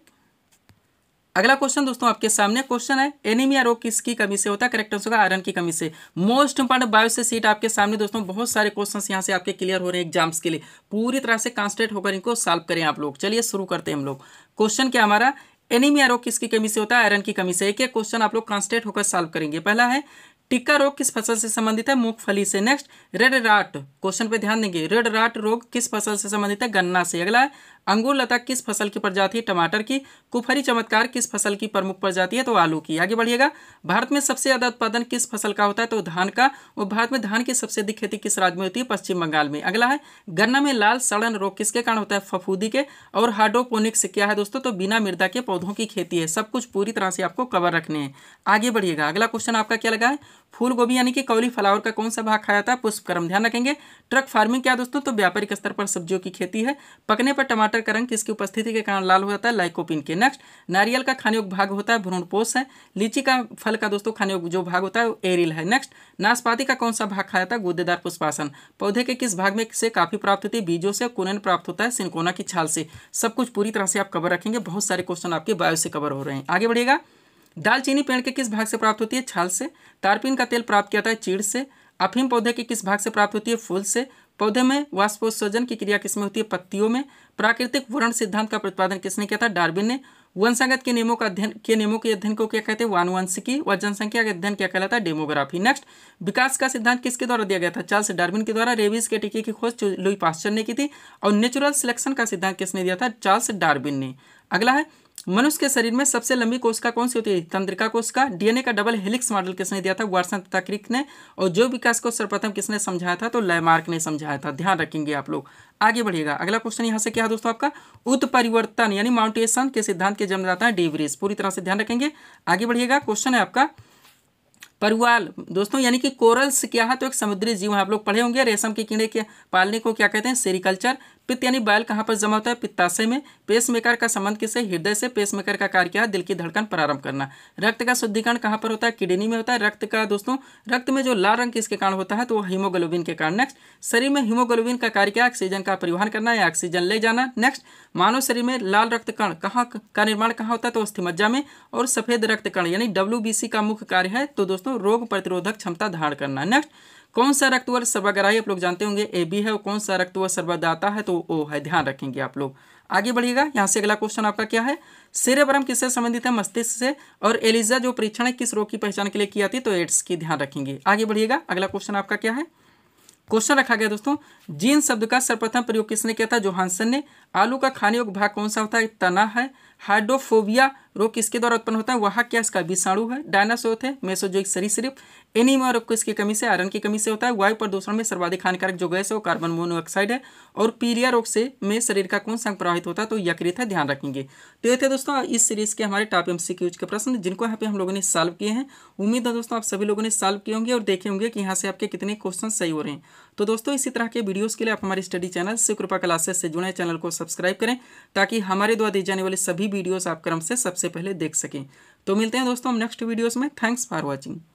अगला क्वेश्चन दोस्तों आपके सामने क्वेश्चन है एनीमिया रोग किसकी कमी से होता है करेक्ट आंसर होगा आयरन की कमी से मोस्ट इंपॉर्टेंट बायो से सीट आपके सामने दोस्तों बहुत सारे क्वेश्चंस यहां से आपके क्लियर हो रहे हैं एग्जाम्स के लिए पूरी तरह से कॉन्सेंट्रेट होकर इनको सॉल्व करें आप लोग चलिए शुरू करते हैं हम लोग क्वेश्चन क्या हमारा एनीमिया रोग किसकी कमी से होता है आयरन की कमी से एक एक क्वेश्चन आप लोग कॉन्स्टेंट होकर सॉल्व करेंगे पहला है टिक्का रोग किस फसल से संबंधित है मूंगफली से नेक्स्ट रेड राट क्वेश्चन पे ध्यान देंगे रेड राट रोग किस फसल से संबंधित है गन्ना से अगला है अंगूर लता किस फसल की प्रजाति है टमाटर की कुफरी चमत्कार किस फसल की प्रमुख प्रजाति है तो आलू की आगे बढ़िएगा भारत में सबसे ज़्यादा उत्पादन किस फसल का होता है तो धान का और भारत में धान की सबसे अधिक खेती किस राज्य में होती है पश्चिम बंगाल में अगला है गन्ना में लाल सड़न रोग किसके कारण होता है फफूदी के और हाइड्रोपोनिक्स क्या है दोस्तों तो बिना मृदा के पौधों की खेती है सब कुछ पूरी तरह से आपको कवर रखने हैं आगे बढ़िएगा अगला क्वेश्चन आपका क्या लगा है फूल गोभी यानी कि कौली फ्लावर का कौन सा भाग खाया जाता है ध्यान रखेंगे ट्रक फार्मिंग क्या दोस्तों तो व्यापारिक स्तर पर सब्जियों की खेती है पकने पर टमाटर का रंग किसकी उपस्थिति के कारण लाल हो जाता है लाइकोपिन के नेक्स्ट नारियल का खाने योग भाग होता है भ्रूणपोष है लीची का फल का दोस्तों खाने योग जो भाग होता है एरिल है नेक्स्ट नाशपाती का कौन सा भाग खाया जाता है गुद्देदार पुष्पासन पौधे के किस भाग में से काफी प्राप्त होती है बीजों से कुनन प्राप्त होता है सिंकोना की छाल से सब कुछ पूरी तरह से आप कवर रखेंगे बहुत सारे क्वेश्चन आपके बायो से कवर हो रहे हैं आगे बढ़ेगा दालचीनी पेड़ के किस भाग से प्राप्त होती है छाल से तारपीन का तेल प्राप्त किया जाता है चीड़ से अफीम पौधे के किस भाग से प्राप्त होती है फूल से पौधे में वाष्पोत्सर्जन की क्रिया किसमें होती है पत्तियों में प्राकृतिक वर्ण सिद्धांत का प्रतिपादन किसने किया था डार्विन ने वंशागत के नियमों का अध्ययन के नियमों के अध्ययन को क्या कहते हैं वानवंशिकी व जनसंख्या का अध्ययन क्या कहलाता है डेमोग्राफी नेक्स्ट विकास का सिद्धांत किसके द्वारा दिया गया था चार्ल्स डार्विन के द्वारा रेबीज के टीके की खोज लुई पास्चर ने की थी और नेचुरल सिलेक्शन का सिद्धांत किसने दिया था चार्ल्स डार्विन ने अगला है मनुष्य के शरीर में सबसे लंबी कोशिका कौन सी होती है तंत्रिका कोशिका डीएनए का डबल हेलिक्स मॉडल किसने दिया था वार्सन तथा क्रिक ने और जो विकास को सर्वप्रथम किसने समझाया था तो लैमार्क ने समझाया था ध्यान रखेंगे आप लोग आगे बढ़िएगा अगला क्वेश्चन यहाँ से क्या है दोस्तों आपका उत्परिवर्तन यानी माउंटेशन के सिद्धांत के जन्मदाता है डेवरेज पूरी तरह से ध्यान रखेंगे आगे बढ़िएगा क्वेश्चन है आपका परवाल दोस्तों यानी कि कोरल्स क्या है तो एक समुद्री जीव है आप लोग पढ़े होंगे रेशम के कीड़े के पालने को क्या कहते हैं सेरिकल्चर पित्त यानी बायल कहाँ पर जमा होता है पित्ताशय में पेसमेकर का संबंध किससे हृदय से पेसमेकर का कार्य क्या है दिल की धड़कन प्रारंभ करना रक्त का शुद्धिकरण कहाँ पर होता है किडनी में होता है रक्त का दोस्तों रक्त में जो लाल रंग किसके कारण होता है तो वो हीमोग्लोबिन के कारण नेक्स्ट शरीर में हीमोग्लोबिन का कार्य क्या ऑक्सीजन का परिवहन करना या ऑक्सीजन ले जाना नेक्स्ट मानव शरीर में लाल रक्त कण कहाँ का निर्माण कहाँ होता है तो अस्थिमज्जा में और सफेद रक्त कण यानी डब्ल्यू का मुख्य कार्य है तो दोस्तों रोग प्रतिरोधक क्षमता धारण करना नेक्स्ट कौन सा रक्त वर्ष सर्वाग्राही आप लोग जानते होंगे ए बी है और कौन सा रक्त वर्ष सर्वदाता है तो ओ है ध्यान रखेंगे आप लोग आगे बढ़िएगा यहाँ से अगला क्वेश्चन आपका क्या है सिरेबरम किससे संबंधित है मस्तिष्क से और एलिजा जो परीक्षण है किस रोग की पहचान के लिए की जाती है तो एड्स की ध्यान रखेंगे आगे बढ़िएगा अगला क्वेश्चन आपका क्या है क्वेश्चन रखा गया दोस्तों जीन शब्द का सर्वप्रथम प्रयोग किसने किया था जोहानसन ने आलू का खाने योग भाग कौन सा होता है तना है हाइड्रोफोबिया रोग किसके द्वारा उत्पन्न होता है वहाँ क्या इसका विषाणु है डायनासोर थे मेसोजोइक सरीसृप एनीमा रोग इसकी कमी से आयरन की कमी से होता है वायु प्रदूषण में सर्वाधिक हानिकारक जो गैस है वो कार्बन मोनोऑक्साइड है और पीरिया रोग से में शरीर का कौन संग प्रभावित होता है तो यकृत है ध्यान रखेंगे तो ये थे दोस्तों इस सीरीज के हमारे टॉप एम के प्रश्न जिनको यहाँ पे हम लोगों ने सॉल्व किए हैं उम्मीद है दोस्तों आप सभी लोगों ने सॉल्व किए होंगे और देखे होंगे कि यहाँ से आपके कितने क्वेश्चन सही हो रहे हैं तो दोस्तों इसी तरह के वीडियोस के लिए आप हमारे स्टडी चैनल से कृपा क्लासेस से जुड़े चैनल को सब्सक्राइब करें ताकि हमारे द्वारा दी जाने वाले सभी वीडियोस आप क्रम से सबसे पहले देख सकें तो मिलते हैं दोस्तों हम नेक्स्ट वीडियोज़ में थैंक्स फॉर वॉचिंग